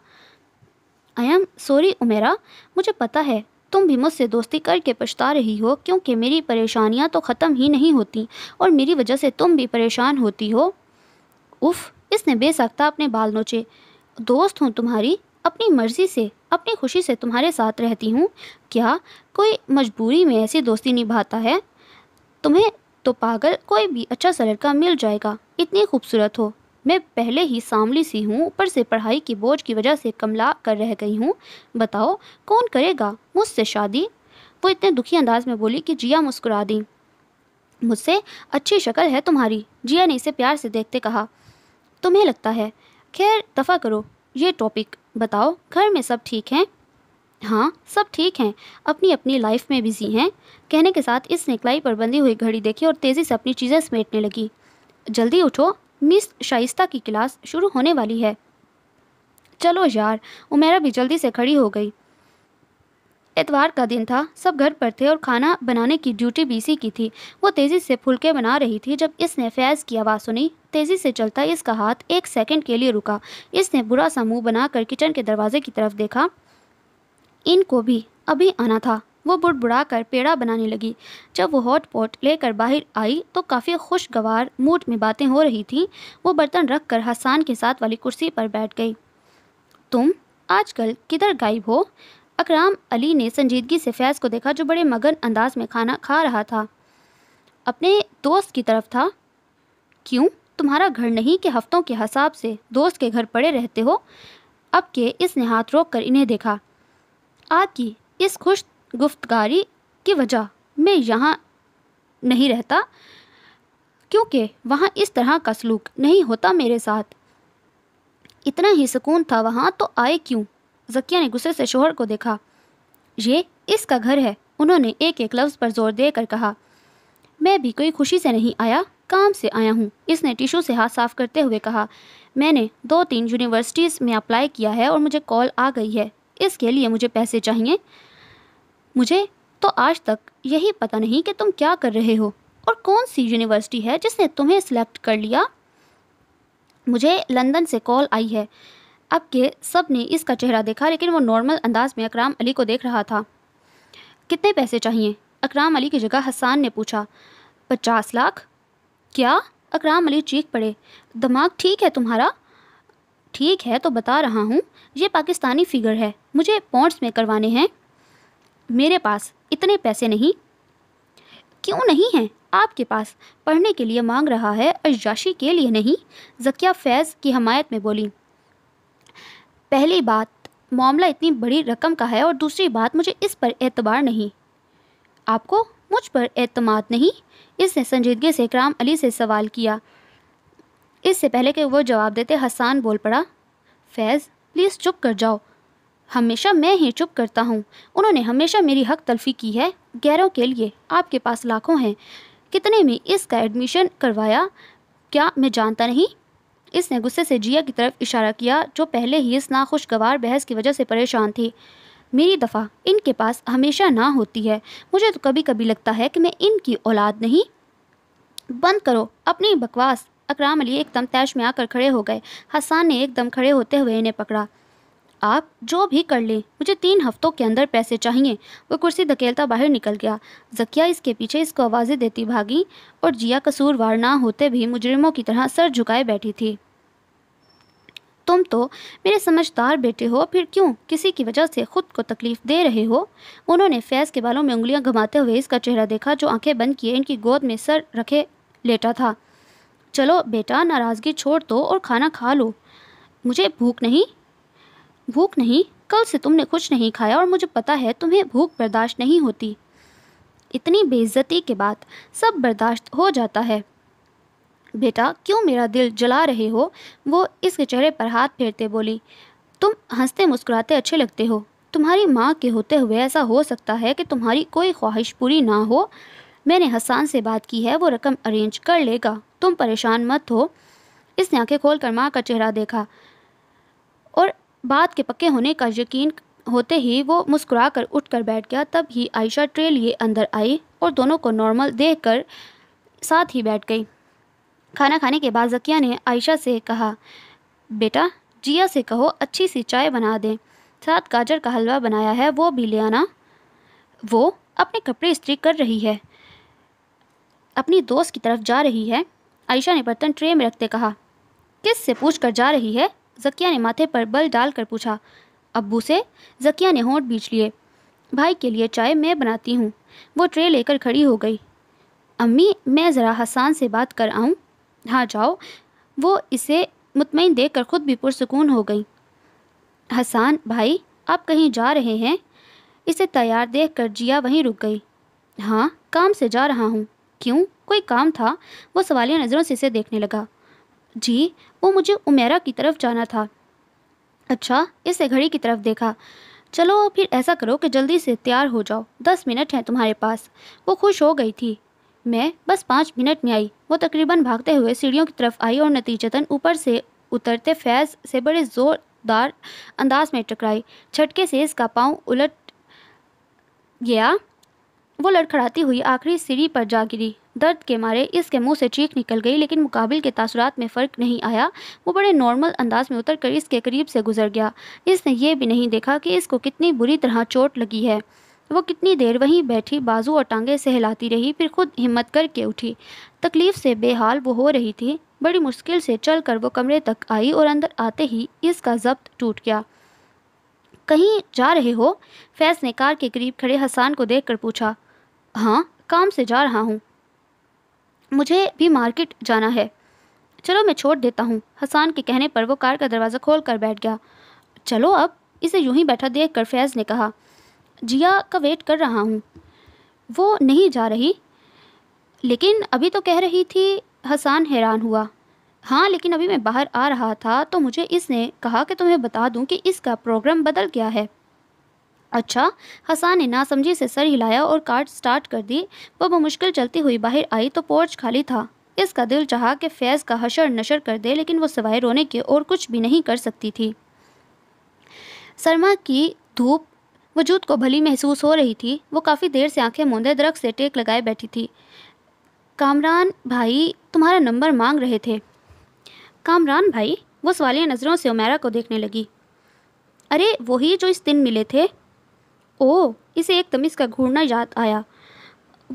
S1: आई एम सॉरी उमेरा मुझे पता है तुम भी मुझसे दोस्ती करके पछता रही हो क्योंकि मेरी परेशानियां तो ख़त्म ही नहीं होती और मेरी वजह से तुम भी परेशान होती हो उफ इसने बेसख्ता अपने बाल नोचे दोस्त हूँ तुम्हारी अपनी मर्ज़ी से अपनी खुशी से तुम्हारे साथ रहती हूँ क्या कोई मजबूरी में ऐसी दोस्ती निभाता है तुम्हें तो पागल कोई भी अच्छा सा लड़का मिल जाएगा इतनी खूबसूरत हो मैं पहले ही सांवली सी हूँ ऊपर से पढ़ाई की बोझ की वजह से कमला कर रह गई हूँ बताओ कौन करेगा मुझसे शादी वो इतने दुखी अंदाज में बोली कि जिया मुस्कुरा दी मुझसे अच्छी शक्ल है तुम्हारी जिया ने इसे प्यार से देखते कहा तुम्हें लगता है खैर दफ़ा करो ये टॉपिक बताओ घर में सब ठीक हैं हाँ सब ठीक हैं अपनी अपनी लाइफ में बिजी हैं कहने के साथ इस निकलाई पर बंधी हुई घड़ी देखी और तेज़ी से अपनी चीज़ें समेटने लगी जल्दी उठो मिस शाइस्ता की क्लास शुरू होने वाली है चलो यार उमेरा भी जल्दी से खड़ी हो गई एतवार का दिन था सब घर पर थे और खाना बनाने की ड्यूटी बीसी की थी वो तेज़ी से फुलके बना रही थी जब इसने फैज़ की आवाज़ सुनी तेज़ी से चलता इसका हाथ एक सेकंड के लिए रुका इसने बुरा सा मुंह बनाकर किचन के दरवाजे की तरफ देखा इनको भी अभी आना था वो बुड़बुड़ा कर पेड़ा बनाने लगी जब वो हॉट पॉट लेकर बाहर आई तो काफ़ी खुशगवार मूड में बातें हो रही थीं वो बर्तन रख कर हसान के साथ वाली कुर्सी पर बैठ गई तुम आजकल किधर गायब हो अकराम अली ने संजीदगी से फैज़ को देखा जो बड़े मगन अंदाज में खाना खा रहा था अपने दोस्त की तरफ था क्यों तुम्हारा घर नहीं कि हफ्तों के हिसाब से दोस्त के घर पड़े रहते हो अब के इसने हाथ रोक कर इन्हें देखा आपकी की इस खुश गुफ्तगारी की वजह मैं यहाँ नहीं रहता क्योंकि वहाँ इस तरह का सलूक नहीं होता मेरे साथ इतना ही सुकून था वहाँ तो आए क्यों जकिया ने गुस्से से शोहर को देखा ये इसका घर है उन्होंने एक एक लफ्ज़ पर जोर देकर कहा मैं भी कोई खुशी से नहीं आया काम से आया हूँ इसने टिशू से हाथ साफ करते हुए कहा मैंने दो तीन यूनिवर्सिटीज़ में अप्लाई किया है और मुझे कॉल आ गई है इसके लिए मुझे पैसे चाहिए मुझे तो आज तक यही पता नहीं कि तुम क्या कर रहे हो और कौन सी यूनिवर्सिटी है जिसने तुम्हें सिलेक्ट कर लिया मुझे लंदन से कॉल आई है अब के सब ने इसका चेहरा देखा लेकिन वो नॉर्मल अंदाज में अकराम अली को देख रहा था कितने पैसे चाहिए अकराम अली की जगह हसान ने पूछा पचास लाख क्या अकराम अली चीख पड़े दिमाग ठीक है तुम्हारा ठीक है तो बता रहा हूँ ये पाकिस्तानी फिगर है मुझे पॉन्ट्स में करवाने हैं मेरे पास इतने पैसे नहीं क्यों नहीं हैं आपके पास पढ़ने के लिए मांग रहा है अजाशी के लिए नहीं जकिया फैज़ की हमायत में बोली पहली बात मामला इतनी बड़ी रकम का है और दूसरी बात मुझे इस पर एतबार नहीं आपको मुझ पर एतमाद नहीं इसने संजीदगी से इकराम अली से सवाल किया इससे पहले कि वो जवाब देते हसान बोल पड़ा फैज़ प्लीज़ चुप कर जाओ हमेशा मैं ही चुप करता हूँ उन्होंने हमेशा मेरी हक तलफी की है गैरों के लिए आपके पास लाखों हैं कितने में इसका एडमिशन करवाया क्या मैं जानता नहीं इसने गुस्से से जिया की तरफ इशारा किया जो पहले ही इस नाखुशगवार बहस की वजह से परेशान थी मेरी दफ़ा इनके पास हमेशा ना होती है मुझे तो कभी कभी लगता है कि मैं इनकी औलाद नहीं बंद करो अपनी बकवास अकराम अली एकदम तैश में आकर खड़े हो गए हसान ने एकदम खड़े होते हुए इन्हें पकड़ा आप जो भी कर लें मुझे तीन हफ्तों के अंदर पैसे चाहिए वो कुर्सी धकेलता बाहर निकल गया जकिया इसके पीछे इसको आवाज़ें देती भागी और जिया कसूर वार ना होते भी मुजरिमों की तरह सर झुकाए बैठी थी तुम तो मेरे समझदार बेटे हो फिर क्यों किसी की वजह से खुद को तकलीफ दे रहे हो उन्होंने फैज़ के बालों में उंगलियां घुमाते हुए इसका चेहरा देखा जो आंखें बंद किए इनकी गोद में सर रखे लेटा था चलो बेटा नाराज़गी छोड़ दो और खाना खा लो मुझे भूख नहीं भूख नहीं कल से तुमने कुछ नहीं खाया और मुझे पता है तुम्हें भूख बर्दाश्त नहीं होती इतनी बेइज्जती के बाद सब बर्दाश्त हो जाता है बेटा क्यों मेरा दिल जला रहे हो वो इसके चेहरे पर हाथ फेरते बोली तुम हंसते मुस्कुराते अच्छे लगते हो तुम्हारी माँ के होते हुए ऐसा हो सकता है कि तुम्हारी कोई ख्वाहिश पूरी ना हो मैंने हसान से बात की है वो रकम अरेंज कर लेगा तुम परेशान मत हो इसने आंखें खोलकर माँ का चेहरा देखा बात के पक्के होने का यकीन होते ही वो मुस्कुरा कर उठ कर बैठ गया तब ही आयशा ट्रे लिए अंदर आई और दोनों को नॉर्मल देख कर साथ ही बैठ गई खाना खाने के बाद जकिया ने आयशा से कहा बेटा जिया से कहो अच्छी सी चाय बना दें साथ गाजर का हलवा बनाया है वो भी ले आना वो अपने कपड़े इस्त्री कर रही है अपनी दोस्त की तरफ जा रही है आयशा ने बर्तन ट्रे में रखते कहा किस से पूछ कर जा रही है जकिया ने माथे पर बल डालकर पूछा अब्बू से जकिया ने होंठ बीच लिए भाई के लिए चाय मैं बनाती हूँ वो ट्रे लेकर खड़ी हो गई अम्मी मैं ज़रा हसान से बात कर आऊँ हाँ जाओ वो इसे मुतमिन देख कर ख़ुद भी पुरसकून हो गई हसान भाई आप कहीं जा रहे हैं इसे तैयार देख कर जिया वहीं रुक गई हाँ काम से जा रहा हूँ क्यों कोई काम था वो सवालिया नज़रों से इसे देखने लगा जी वो मुझे उमेरा की तरफ जाना था अच्छा इसे घड़ी की तरफ देखा चलो फिर ऐसा करो कि जल्दी से तैयार हो जाओ दस मिनट हैं तुम्हारे पास वो खुश हो गई थी मैं बस पाँच मिनट में आई वो तकरीबन भागते हुए सीढ़ियों की तरफ आई और नतीजतन ऊपर से उतरते फैज से बड़े ज़ोरदार अंदाज में टकराई छटके से इसका पाँव उलट गया वो लड़खड़ाती हुई आखिरी सीढ़ी पर जा गिरी दर्द के मारे इसके मुंह से चीख निकल गई लेकिन मुकाबिल के तासुरात में फ़र्क नहीं आया वो बड़े नॉर्मल अंदाज में उतर कर इसके करीब से गुजर गया इसने ये भी नहीं देखा कि इसको कितनी बुरी तरह चोट लगी है वो कितनी देर वहीं बैठी बाजू और टांगे सहलाती रही फिर खुद हिम्मत करके उठी तकलीफ़ से बेहाल वो हो रही थी बड़ी मुश्किल से चल कर वो कमरे तक आई और अंदर आते ही इसका जब्त टूट गया कहीं जा रहे हो फैज़ ने कार के करीब खड़े हसान को देख कर पूछा हाँ काम से जा रहा हूँ मुझे भी मार्केट जाना है चलो मैं छोड़ देता हूँ हसान के कहने पर वो कार का दरवाज़ा खोल कर बैठ गया चलो अब इसे यूं ही बैठा देख कर फैज़ ने कहा जिया का वेट कर रहा हूँ वो नहीं जा रही लेकिन अभी तो कह रही थी हसान हैरान हुआ हाँ लेकिन अभी मैं बाहर आ रहा था तो मुझे इसने कहा कि तुम्हें बता दूँ कि इसका प्रोग्राम बदल गया है अच्छा हसान ने नासमझी से सर हिलाया और कार स्टार्ट कर दी वह बमुश्किल चलती हुई बाहर आई तो पोर्च खाली था इसका दिल चाहा कि फैज़ का हशर नशर कर दे लेकिन वो सिवाय रोने के और कुछ भी नहीं कर सकती थी सरमा की धूप वजूद को भली महसूस हो रही थी वो काफ़ी देर से आंखें मूंदे दरख्त से टेक लगाए बैठी थी कामरान भाई तुम्हारा नंबर मांग रहे थे कामरान भाई वो सवालिया नज़रों से उमेरा को देखने लगी अरे वही जो इस दिन मिले थे ओह इसे एक तमीज़ का घूरना याद आया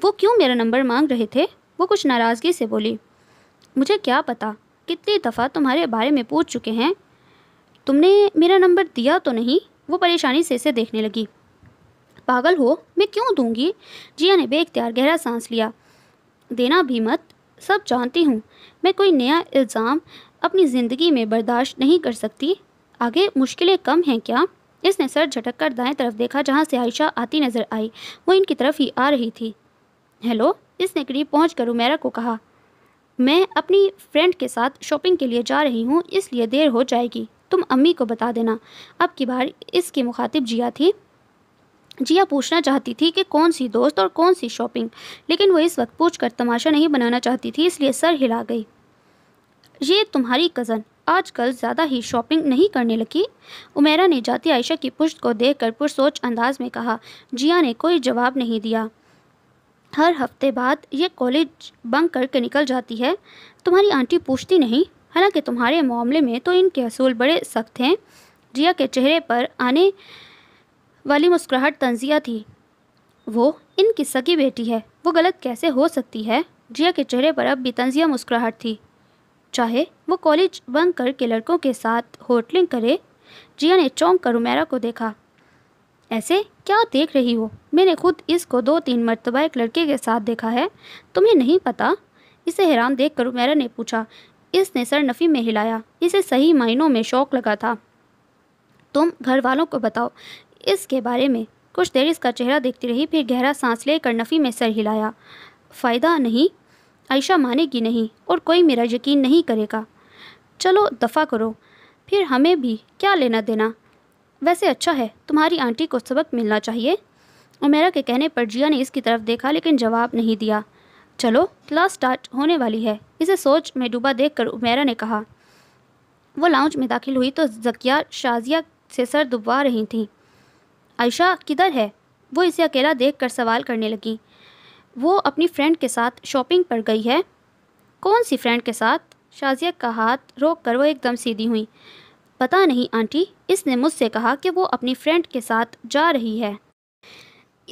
S1: वो क्यों मेरा नंबर मांग रहे थे वो कुछ नाराज़गी से बोली मुझे क्या पता कितनी दफ़ा तुम्हारे बारे में पूछ चुके हैं तुमने मेरा नंबर दिया तो नहीं वो परेशानी से इसे देखने लगी पागल हो मैं क्यों दूंगी जिया ने बेख्तियार गहरा सांस लिया देना भी मत सब जानती हूँ मैं कोई नया इल्ज़ाम अपनी ज़िंदगी में बर्दाश्त नहीं कर सकती आगे मुश्किलें कम हैं क्या इसने सर झटक कर दाएं तरफ देखा जहाँ से आयशा आती नजर आई वो इनकी तरफ ही आ रही थी हेलो इसने करीब पहुँच कर उमेरा को कहा मैं अपनी फ्रेंड के साथ शॉपिंग के लिए जा रही हूँ इसलिए देर हो जाएगी तुम अम्मी को बता देना अब की बार इसकी मुखातिब जिया थी जिया पूछना चाहती थी कि कौन सी दोस्त और कौन सी शॉपिंग लेकिन वो इस वक्त पूछ कर तमाशा नहीं बनाना चाहती थी इसलिए सर हिला गई ये तुम्हारी कज़न आजकल ज़्यादा ही शॉपिंग नहीं करने लगी उमेरा ने जाती आयशा की पुष्ट को देख कर पुरसोच अंदाज में कहा जिया ने कोई जवाब नहीं दिया हर हफ्ते बाद ये कॉलेज बंक करके निकल जाती है तुम्हारी आंटी पूछती नहीं हालांकि तुम्हारे मामले में तो इनके असूल बड़े सख्त हैं जिया के चेहरे पर आने वाली मुस्कुराहट तंजिया थी वो इनकी सगी बेटी है वो गलत कैसे हो सकती है जिया के चेहरे पर अब भी तंजिया मुस्कुराहट थी चाहे वो कॉलेज बंद करके लड़कों के साथ होटलिंग करे जिया ने चौंक कर उमेरा को देखा ऐसे क्या देख रही हो मैंने खुद इसको दो तीन मरतबा एक लड़के के साथ देखा है तुम्हें नहीं पता इसे हैरान देख कर उमेरा ने पूछा इसने सर नफ़ी में हिलाया इसे सही मायनों में शौक लगा था तुम घर वालों को बताओ इसके बारे में कुछ देर इसका चेहरा देखती रही फिर गहरा सांस लेकर नफ़ी में सर हिलाया फ़ायदा नहीं आयशा मानेगी नहीं और कोई मेरा यकीन नहीं करेगा चलो दफ़ा करो फिर हमें भी क्या लेना देना वैसे अच्छा है तुम्हारी आंटी को सबक मिलना चाहिए उमेरा के कहने पर जिया ने इसकी तरफ देखा लेकिन जवाब नहीं दिया चलो क्लास स्टार्ट होने वाली है इसे सोच में डूबा कर उमेरा ने कहा वो लाउंज में दाखिल हुई तो जकिया शाजिया से सर दुबवा रही थी आयशा किधर है वो इसे अकेला देखकर सवाल करने लगी वो अपनी फ्रेंड के साथ शॉपिंग पर गई है कौन सी फ्रेंड के साथ शाजिया का हाथ रोक कर वो एकदम सीधी हुई पता नहीं आंटी इसने मुझसे कहा कि वो अपनी फ्रेंड के साथ जा रही है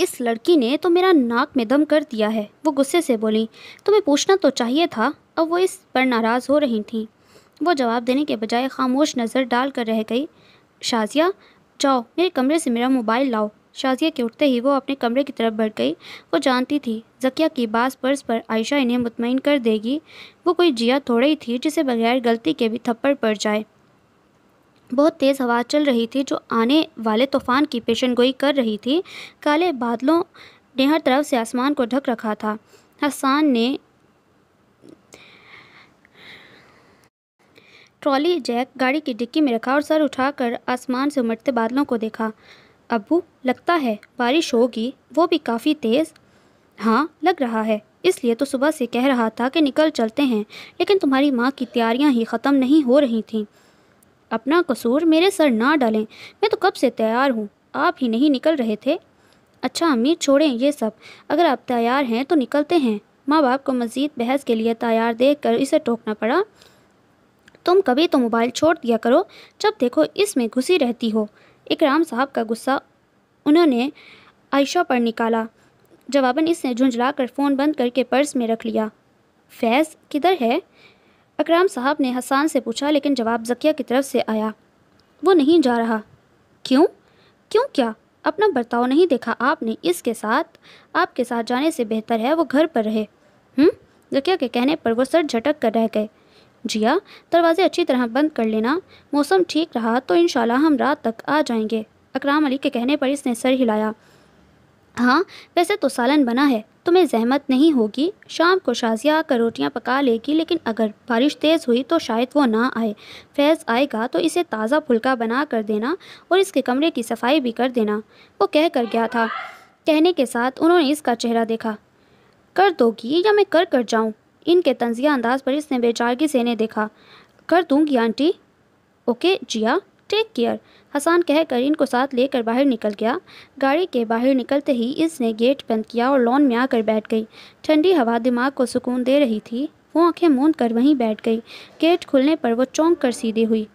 S1: इस लड़की ने तो मेरा नाक में दम कर दिया है वो गुस्से से बोली तुम्हें पूछना तो चाहिए था अब वो इस पर नाराज़ हो रही थी वो जवाब देने के बजाय खामोश नज़र डाल कर रह गई शाजिया जाओ मेरे कमरे से मेरा मोबाइल लाओ शाजिया के उठते ही वो अपने कमरे की तरफ बढ़ गई वो जानती थी जकिया की बास पर्स पर आयशा इन्हें मुतमिन कर देगी वो कोई जिया थोड़ी ही थी जिसे बगैर गलती के भी थप्पड़ पड़ जाए बहुत तेज़ हवा चल रही थी जो आने वाले तूफान की पेशन गोई कर रही थी काले बादलों ने हर तरफ से आसमान को ढक रखा था हसान ने ट्रॉली जैक गाड़ी की डिक्की में रखा और सर उठाकर आसमान से उमड़ते बादलों को देखा अबू लगता है बारिश होगी वो भी काफ़ी तेज़ हाँ लग रहा है इसलिए तो सुबह से कह रहा था कि निकल चलते हैं लेकिन तुम्हारी माँ की तैयारियाँ ही ख़त्म नहीं हो रही थीं अपना कसूर मेरे सर ना डालें मैं तो कब से तैयार हूँ आप ही नहीं निकल रहे थे अच्छा अम्मी छोड़ें ये सब अगर आप तैयार हैं तो निकलते हैं माँ बाप को मज़ीद बहस के लिए तैयार देख कर इसे टोकना पड़ा तुम कभी तो मोबाइल छोड़ दिया करो जब देखो इसमें घुसी रहती हो इकराम साहब का गुस्सा उन्होंने आयशा पर निकाला जवाबन इसने झुंझला कर फ़ोन बंद करके पर्स में रख लिया फैज़ किधर है अकराम साहब ने हसान से पूछा लेकिन जवाब जकिया की तरफ से आया वो नहीं जा रहा क्यों क्यों क्या अपना बर्ताव नहीं देखा आपने इसके साथ आपके साथ जाने से बेहतर है वो घर पर रहे हम्म जकिया के कहने पर वो सर झटक कर रह गए जिया दरवाज़े अच्छी तरह बंद कर लेना मौसम ठीक रहा तो इन हम रात तक आ जाएंगे अकराम अली के कहने पर इसने सर हिलाया हाँ वैसे तो सालन बना है तुम्हें जहमत नहीं होगी शाम को शाजिया आकर रोटियाँ पका लेगी लेकिन अगर बारिश तेज़ हुई तो शायद वो ना आए फैज़ आएगा तो इसे ताज़ा फुल्का बना कर देना और इसके कमरे की सफाई भी कर देना वो कह कर गया था कहने के साथ उन्होंने इसका चेहरा देखा कर दोगी या मैं कर कर जाऊँ इनके तंजिया अंदाज पर इसने बेचारगी से इन्हें देखा कर दूंगी aunty okay Jiya take care Hasan कहकर इनको साथ लेकर बाहर निकल गया गाड़ी के बाहर निकलते ही इसने गेट बंद किया और लॉन में आकर बैठ गई ठंडी हवा दिमाग को सुकून दे रही थी वो आंखें मूंद कर वहीं बैठ गई गेट खुलने पर वो चौंक कर सीधी हुई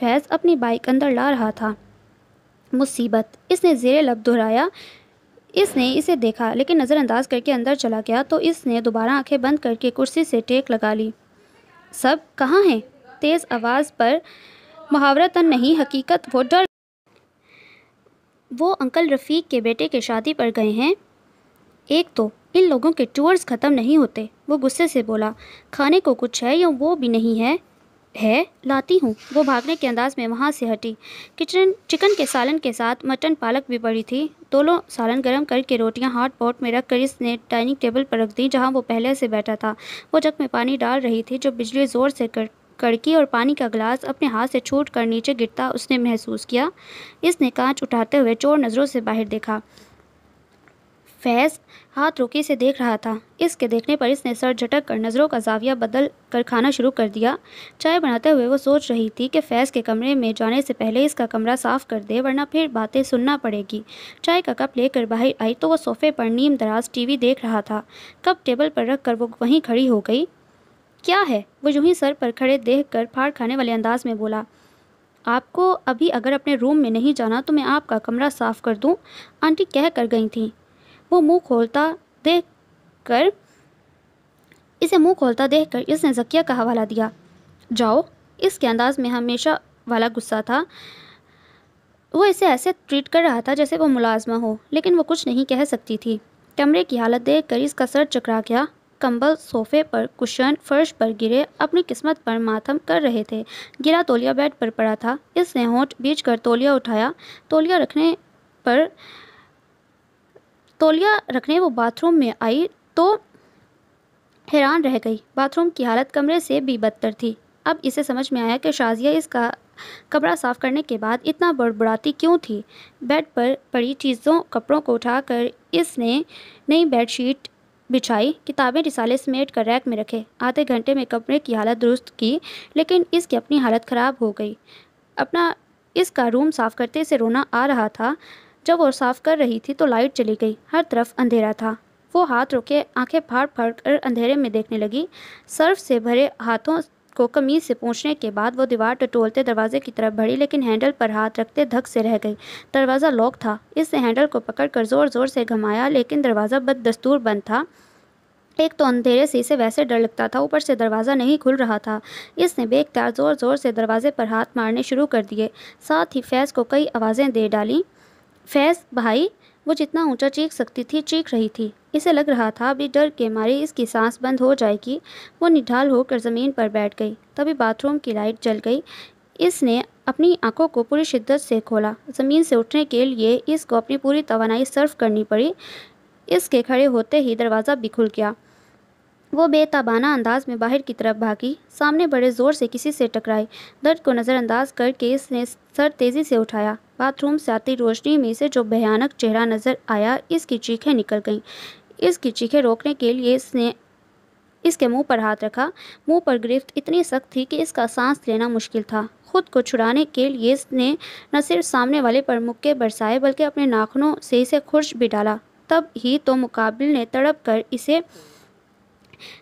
S1: फैज़ अपनी बाइक अंदर ला रहा था मुसीबत इसने जेर लब दोहराया इसने इसे देखा लेकिन नज़रअंदाज करके अंदर चला गया तो इसने दोबारा आंखें बंद करके कुर्सी से टेक लगा ली सब कहाँ हैं तेज़ आवाज़ पर मुहावरतन नहीं हकीकत वो डर वो अंकल रफ़ीक के बेटे के शादी पर गए हैं एक तो इन लोगों के टूर्स ख़त्म नहीं होते वो गुस्से से बोला खाने को कुछ है या वो भी नहीं है है लाती हूँ वो भागने के अंदाज में वहाँ से हटी किचन चिकन के सालन के साथ मटन पालक भी पड़ी थी दोनों सालन गर्म करके रोटियाँ हॉट पॉट में रख कर इसने डाइनिंग टेबल पर रख दी जहाँ वो पहले से बैठा था वो जग में पानी डाल रही थी जो बिजली ज़ोर से कर कड़की और पानी का गिलास अपने हाथ से छूट कर नीचे गिरता उसने महसूस किया इसने कांच उठाते हुए चोर नज़रों से बाहर देखा फैज़ हाथ रोके से देख रहा था इसके देखने पर इसने सर झटक कर नज़रों का जाविया बदल कर खाना शुरू कर दिया चाय बनाते हुए वो सोच रही थी कि फैज़ के कमरे में जाने से पहले इसका कमरा साफ़ कर दे वरना फिर बातें सुनना पड़ेगी चाय का कप लेकर बाहर आई तो वो सोफ़े पर नीम दराज टीवी देख रहा था कप टेबल पर रख कर वो वहीं खड़ी हो गई क्या है वो यूँ ही सर पर खड़े देख कर फाड़ खाने वाले अंदाज में बोला आपको अभी अगर अपने रूम में नहीं जाना तो मैं आपका कमरा साफ़ कर दूं आंटी कह कर गई थी वो मुंह खोलता देख कर इसे मुंह खोलता देख कर इसने जकिया का हवाला दिया जाओ इसके अंदाज में हमेशा वाला गुस्सा था वो इसे ऐसे ट्रीट कर रहा था जैसे वो मुलाजमा हो लेकिन वो कुछ नहीं कह सकती थी कमरे की हालत देख कर इसका सर चकरा गया कंबल सोफे पर कुशन फर्श पर गिरे अपनी किस्मत पर मातम कर रहे थे गिरा तोलिया बेड पर पड़ा था इसने होंठ बीच कर तोलिया उठाया तोलिया रखने पर तौलिया रखने वो बाथरूम में आई तो हैरान रह गई बाथरूम की हालत कमरे से भी बदतर थी अब इसे समझ में आया कि शाजिया इसका कपड़ा साफ़ करने के बाद इतना बड़बड़ाती क्यों थी बेड पर पड़ी चीज़ों कपड़ों को उठाकर इसने नई बेडशीट बिछाई किताबें रिसाले समेट कर रैक में रखे आधे घंटे में कपड़े की हालत दुरुस्त की लेकिन इसकी अपनी हालत ख़राब हो गई अपना इसका रूम साफ़ करते से रोना आ रहा था जब वो साफ कर रही थी तो लाइट चली गई हर तरफ अंधेरा था वो हाथ रोके आंखें फाड़ फाड़ कर अंधेरे में देखने लगी सर्फ से भरे हाथों को कमीज से पूछने के बाद वो दीवार टटोलते दरवाजे की तरफ बढ़ी लेकिन हैंडल पर हाथ रखते धक से रह गई दरवाज़ा लॉक था इससे हैंडल को पकड़कर ज़ोर ज़ोर से घमाया लेकिन दरवाज़ा बददस्तूर बंद था एक तो अंधेरे से इसे वैसे डर लगता था ऊपर से दरवाज़ा नहीं खुल रहा था इसने बेख्तियार ज़ोर ज़ोर से दरवाजे पर हाथ मारने शुरू कर दिए साथ ही फैज़ को कई आवाज़ें दे डाली फैज़ भाई वो जितना ऊंचा चीख सकती थी चीख रही थी इसे लग रहा था अभी डर के मारे इसकी सांस बंद हो जाएगी वो निढाल होकर ज़मीन पर बैठ गई तभी बाथरूम की लाइट जल गई इसने अपनी आंखों को पूरी शिद्दत से खोला ज़मीन से उठने के लिए इसको अपनी पूरी तोानाई सर्व करनी पड़ी इसके खड़े होते ही दरवाज़ा भी खुल गया वो बेताबाना अंदाज में बाहर की तरफ भागी सामने बड़े ज़ोर से किसी से टकराई दर्द को नज़रअंदाज करके इसने सर तेज़ी से उठाया बाथरूम से आती रोशनी में से जो भयानक चेहरा नजर आया इसकी चीखें निकल गईं इसकी चीखें रोकने के लिए इसने इसके मुंह पर हाथ रखा मुंह पर गिरफ्त इतनी सख्त थी कि इसका सांस लेना मुश्किल था खुद को छुड़ाने के लिए इसने न सिर्फ सामने वाले पर मुक्के बरसाए बल्कि अपने नाखनों से इसे खुर्श भी डाला तब ही तो मुकाबिल ने तड़प कर इसे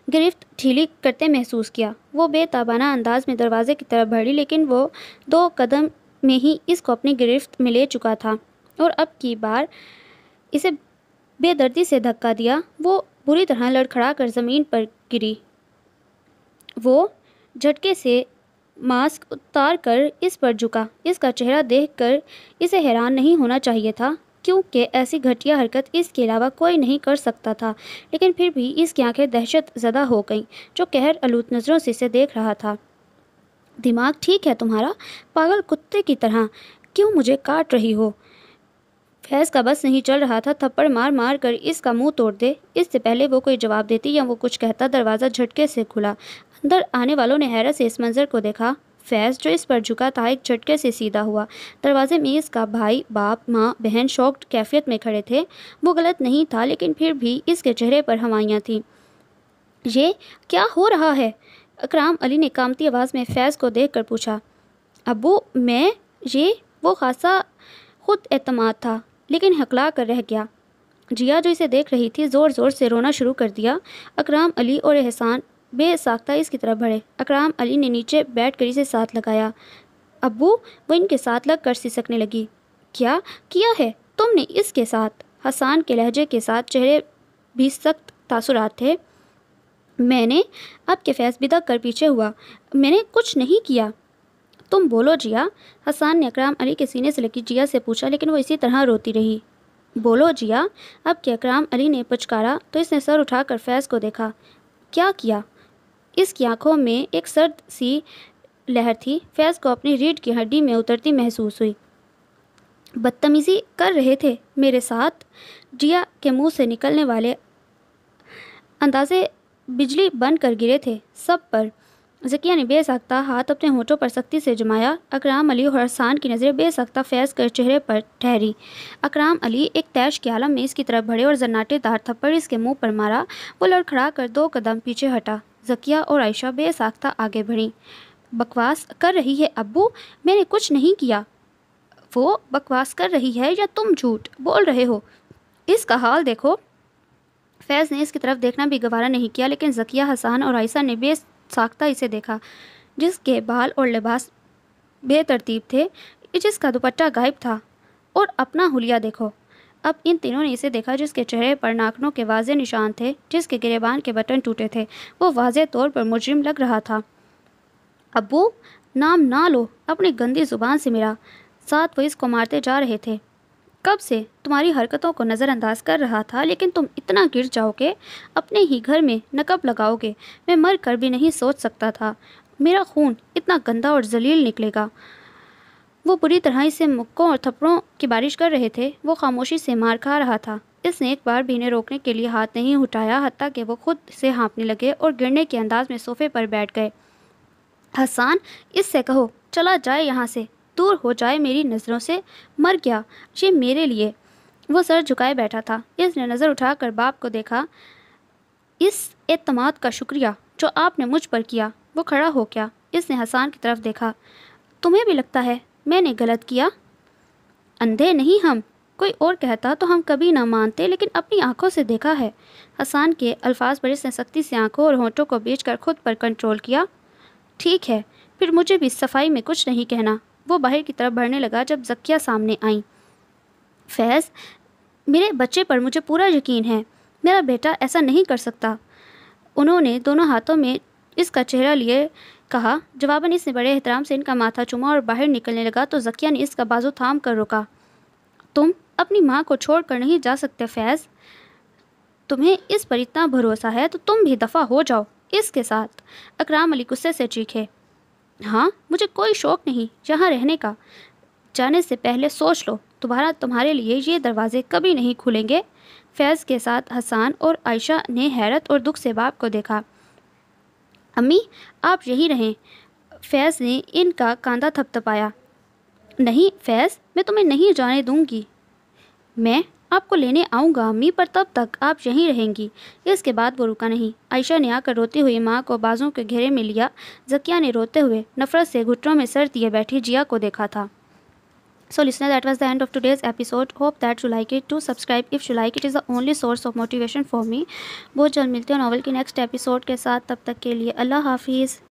S1: गिरफ्त ठीली करते महसूस किया वो बेताबाना अंदाज में दरवाजे की तरफ बढ़ी लेकिन वो दो कदम में ही इसको अपनी गिरफ्त में ले चुका था और अब की बार इसे बेदर्दी से धक्का दिया वो बुरी तरह लड़खड़ा कर ज़मीन पर गिरी वो झटके से मास्क उतार कर इस पर झुका इसका चेहरा देखकर इसे हैरान नहीं होना चाहिए था क्योंकि ऐसी घटिया हरकत इसके अलावा कोई नहीं कर सकता था लेकिन फिर भी इसकी आंखें दहशत ज़दा हो गईं जो कहर आलूद नज़रों से इसे देख रहा था दिमाग ठीक है तुम्हारा पागल कुत्ते की तरह क्यों मुझे काट रही हो फैज़ का बस नहीं चल रहा था थप्पड़ मार मार कर इसका मुंह तोड़ दे इससे पहले वो कोई जवाब देती या वो कुछ कहता दरवाज़ा झटके से खुला अंदर आने वालों ने हैरत से इस मंजर को देखा फैज़ जो इस पर झुका था एक झटके से सीधा हुआ दरवाजे में इसका भाई बाप माँ बहन शॉक्ड कैफियत में खड़े थे वो गलत नहीं था लेकिन फिर भी इसके चेहरे पर हवाइयाँ थीं ये क्या हो रहा है अकराम अली ने कामती आवाज़ में फैज़ को देख कर पूछा अबू मैं ये वो खासा खुद अतमाद था लेकिन हकला कर रह गया जिया जो इसे देख रही थी ज़ोर ज़ोर से रोना शुरू कर दिया अकराम अली और एहसान बेसाख्ता इसकी तरफ बढ़े अकराम अली ने नीचे बैठ कर इसे साथ लगाया अबू वो इनके साथ लग कर सिसकने लगी क्या किया है तुमने इसके साथ हसान के लहजे के साथ चेहरे भी सख्त तासुरात थे मैंने अब फैस बिदा कर पीछे हुआ मैंने कुछ नहीं किया तुम बोलो जिया हसन ने अकराम अली के सीने से लगी जिया से पूछा लेकिन वो इसी तरह रोती रही बोलो जिया अब कि अकराम अली ने पुचकारा तो इसने सर उठाकर फैज़ को देखा क्या किया इसकी आंखों में एक सर्द सी लहर थी फैज़ को अपनी रीढ़ की हड्डी में उतरती महसूस हुई बदतमीज़ी कर रहे थे मेरे साथ जिया के मुंह से निकलने वाले अंदाजे बिजली बन कर गिरे थे सब पर जकिया ने बेसाख्ता हाथ अपने होठों पर सख्ती से जमाया अकराम अली और हरसान की नज़रें बेसाख्ता फैज कर चेहरे पर ठहरी अकराम अली एक तैश के आलम में इसकी तरफ बढ़े और जन्नाटेदार थप्पड़ इसके मुंह पर मारा वो लड़खड़ा कर दो कदम पीछे हटा जकिया और आयशा बेसाख्ता आगे बढ़ीं बकवास कर रही है अबू मैंने कुछ नहीं किया वो बकवास कर रही है या तुम झूठ बोल रहे हो इसका हाल देखो फैज़ ने इसकी तरफ देखना भी गवारा नहीं किया लेकिन जकिया हसान और आयसा ने बेसाख्ता इसे देखा जिसके बाल और लिबास बेतरतीब थे जिसका दुपट्टा गायब था और अपना हुलिया देखो अब इन तीनों ने इसे देखा जिसके चेहरे पर नाखनों के वाजे निशान थे जिसके गिरेबान के बटन टूटे थे वो वाजे तौर पर मुजरिम लग रहा था अबू नाम ना लो अपनी गंदी ज़ुबान से मिला साथ वो इसको मारते जा रहे थे कब से तुम्हारी हरकतों को नज़रअंदाज कर रहा था लेकिन तुम इतना गिर जाओगे अपने ही घर में नकब लगाओगे मैं मर कर भी नहीं सोच सकता था मेरा खून इतना गंदा और जलील निकलेगा वो बुरी तरह से मुक्कों और थप्पड़ों की बारिश कर रहे थे वो खामोशी से मार खा रहा था इसने एक बार भी इन्हें रोकने के लिए हाथ नहीं उठाया हती कि वो खुद से हाँपने लगे और गिरने के अंदाज में सोफे पर बैठ गए हसान इससे कहो चला जाए यहाँ से दूर हो जाए मेरी नज़रों से मर गया ये मेरे लिए वो सर झुकाए बैठा था इसने नज़र उठाकर बाप को देखा इस एतमाद का शुक्रिया जो आपने मुझ पर किया वो खड़ा हो गया इसने हसान की तरफ देखा तुम्हें भी लगता है मैंने गलत किया अंधे नहीं हम कोई और कहता तो हम कभी ना मानते लेकिन अपनी आंखों से देखा है हसान के अल्फाज पर इसने सख्ती से आंखों और होंठों को बेच कर खुद पर कंट्रोल किया ठीक है फिर मुझे भी सफाई में कुछ नहीं कहना वो बाहर की तरफ बढ़ने लगा जब जकिया सामने आई फैज़ मेरे बच्चे पर मुझे पूरा यकीन है मेरा बेटा ऐसा नहीं कर सकता उन्होंने दोनों हाथों में इसका चेहरा लिए कहा जवाबन इसने बड़े एहतराम से इनका माथा चुमा और बाहर निकलने लगा तो जकिया ने इसका बाजू थाम कर रोका तुम अपनी माँ को छोड़ कर नहीं जा सकते फैज़ तुम्हें इस पर इतना भरोसा है तो तुम भी दफ़ा हो जाओ इसके साथ अकराम अली गुस्से से चीखे हाँ मुझे कोई शौक़ नहीं यहाँ रहने का जाने से पहले सोच लो तुम्हारा तुम्हारे लिए ये दरवाज़े कभी नहीं खुलेंगे फैज़ के साथ हसान और आयशा ने हैरत और दुख से बाप को देखा अम्मी आप यहीं रहें फैज़ ने इनका कांधा थपथपाया नहीं फैज़ मैं तुम्हें नहीं जाने दूंगी मैं आपको लेने आऊँगा अम्मी पर तब तक आप यहीं रहेंगी इसके बाद वो रुका नहीं आयशा ने आकर रोती हुई माँ को बाजों के घेरे में लिया जकिया ने रोते हुए नफरत से घुटनों में सर दिए बैठी जिया को देखा था so listener that was the end of today's episode hope that you like it to subscribe if you like it is the only source of motivation for me बहुत जल्द मिलते हैं नॉवल के नेक्स्ट एपिसोड के साथ तब तक के लिए अल्लाह हाफिज़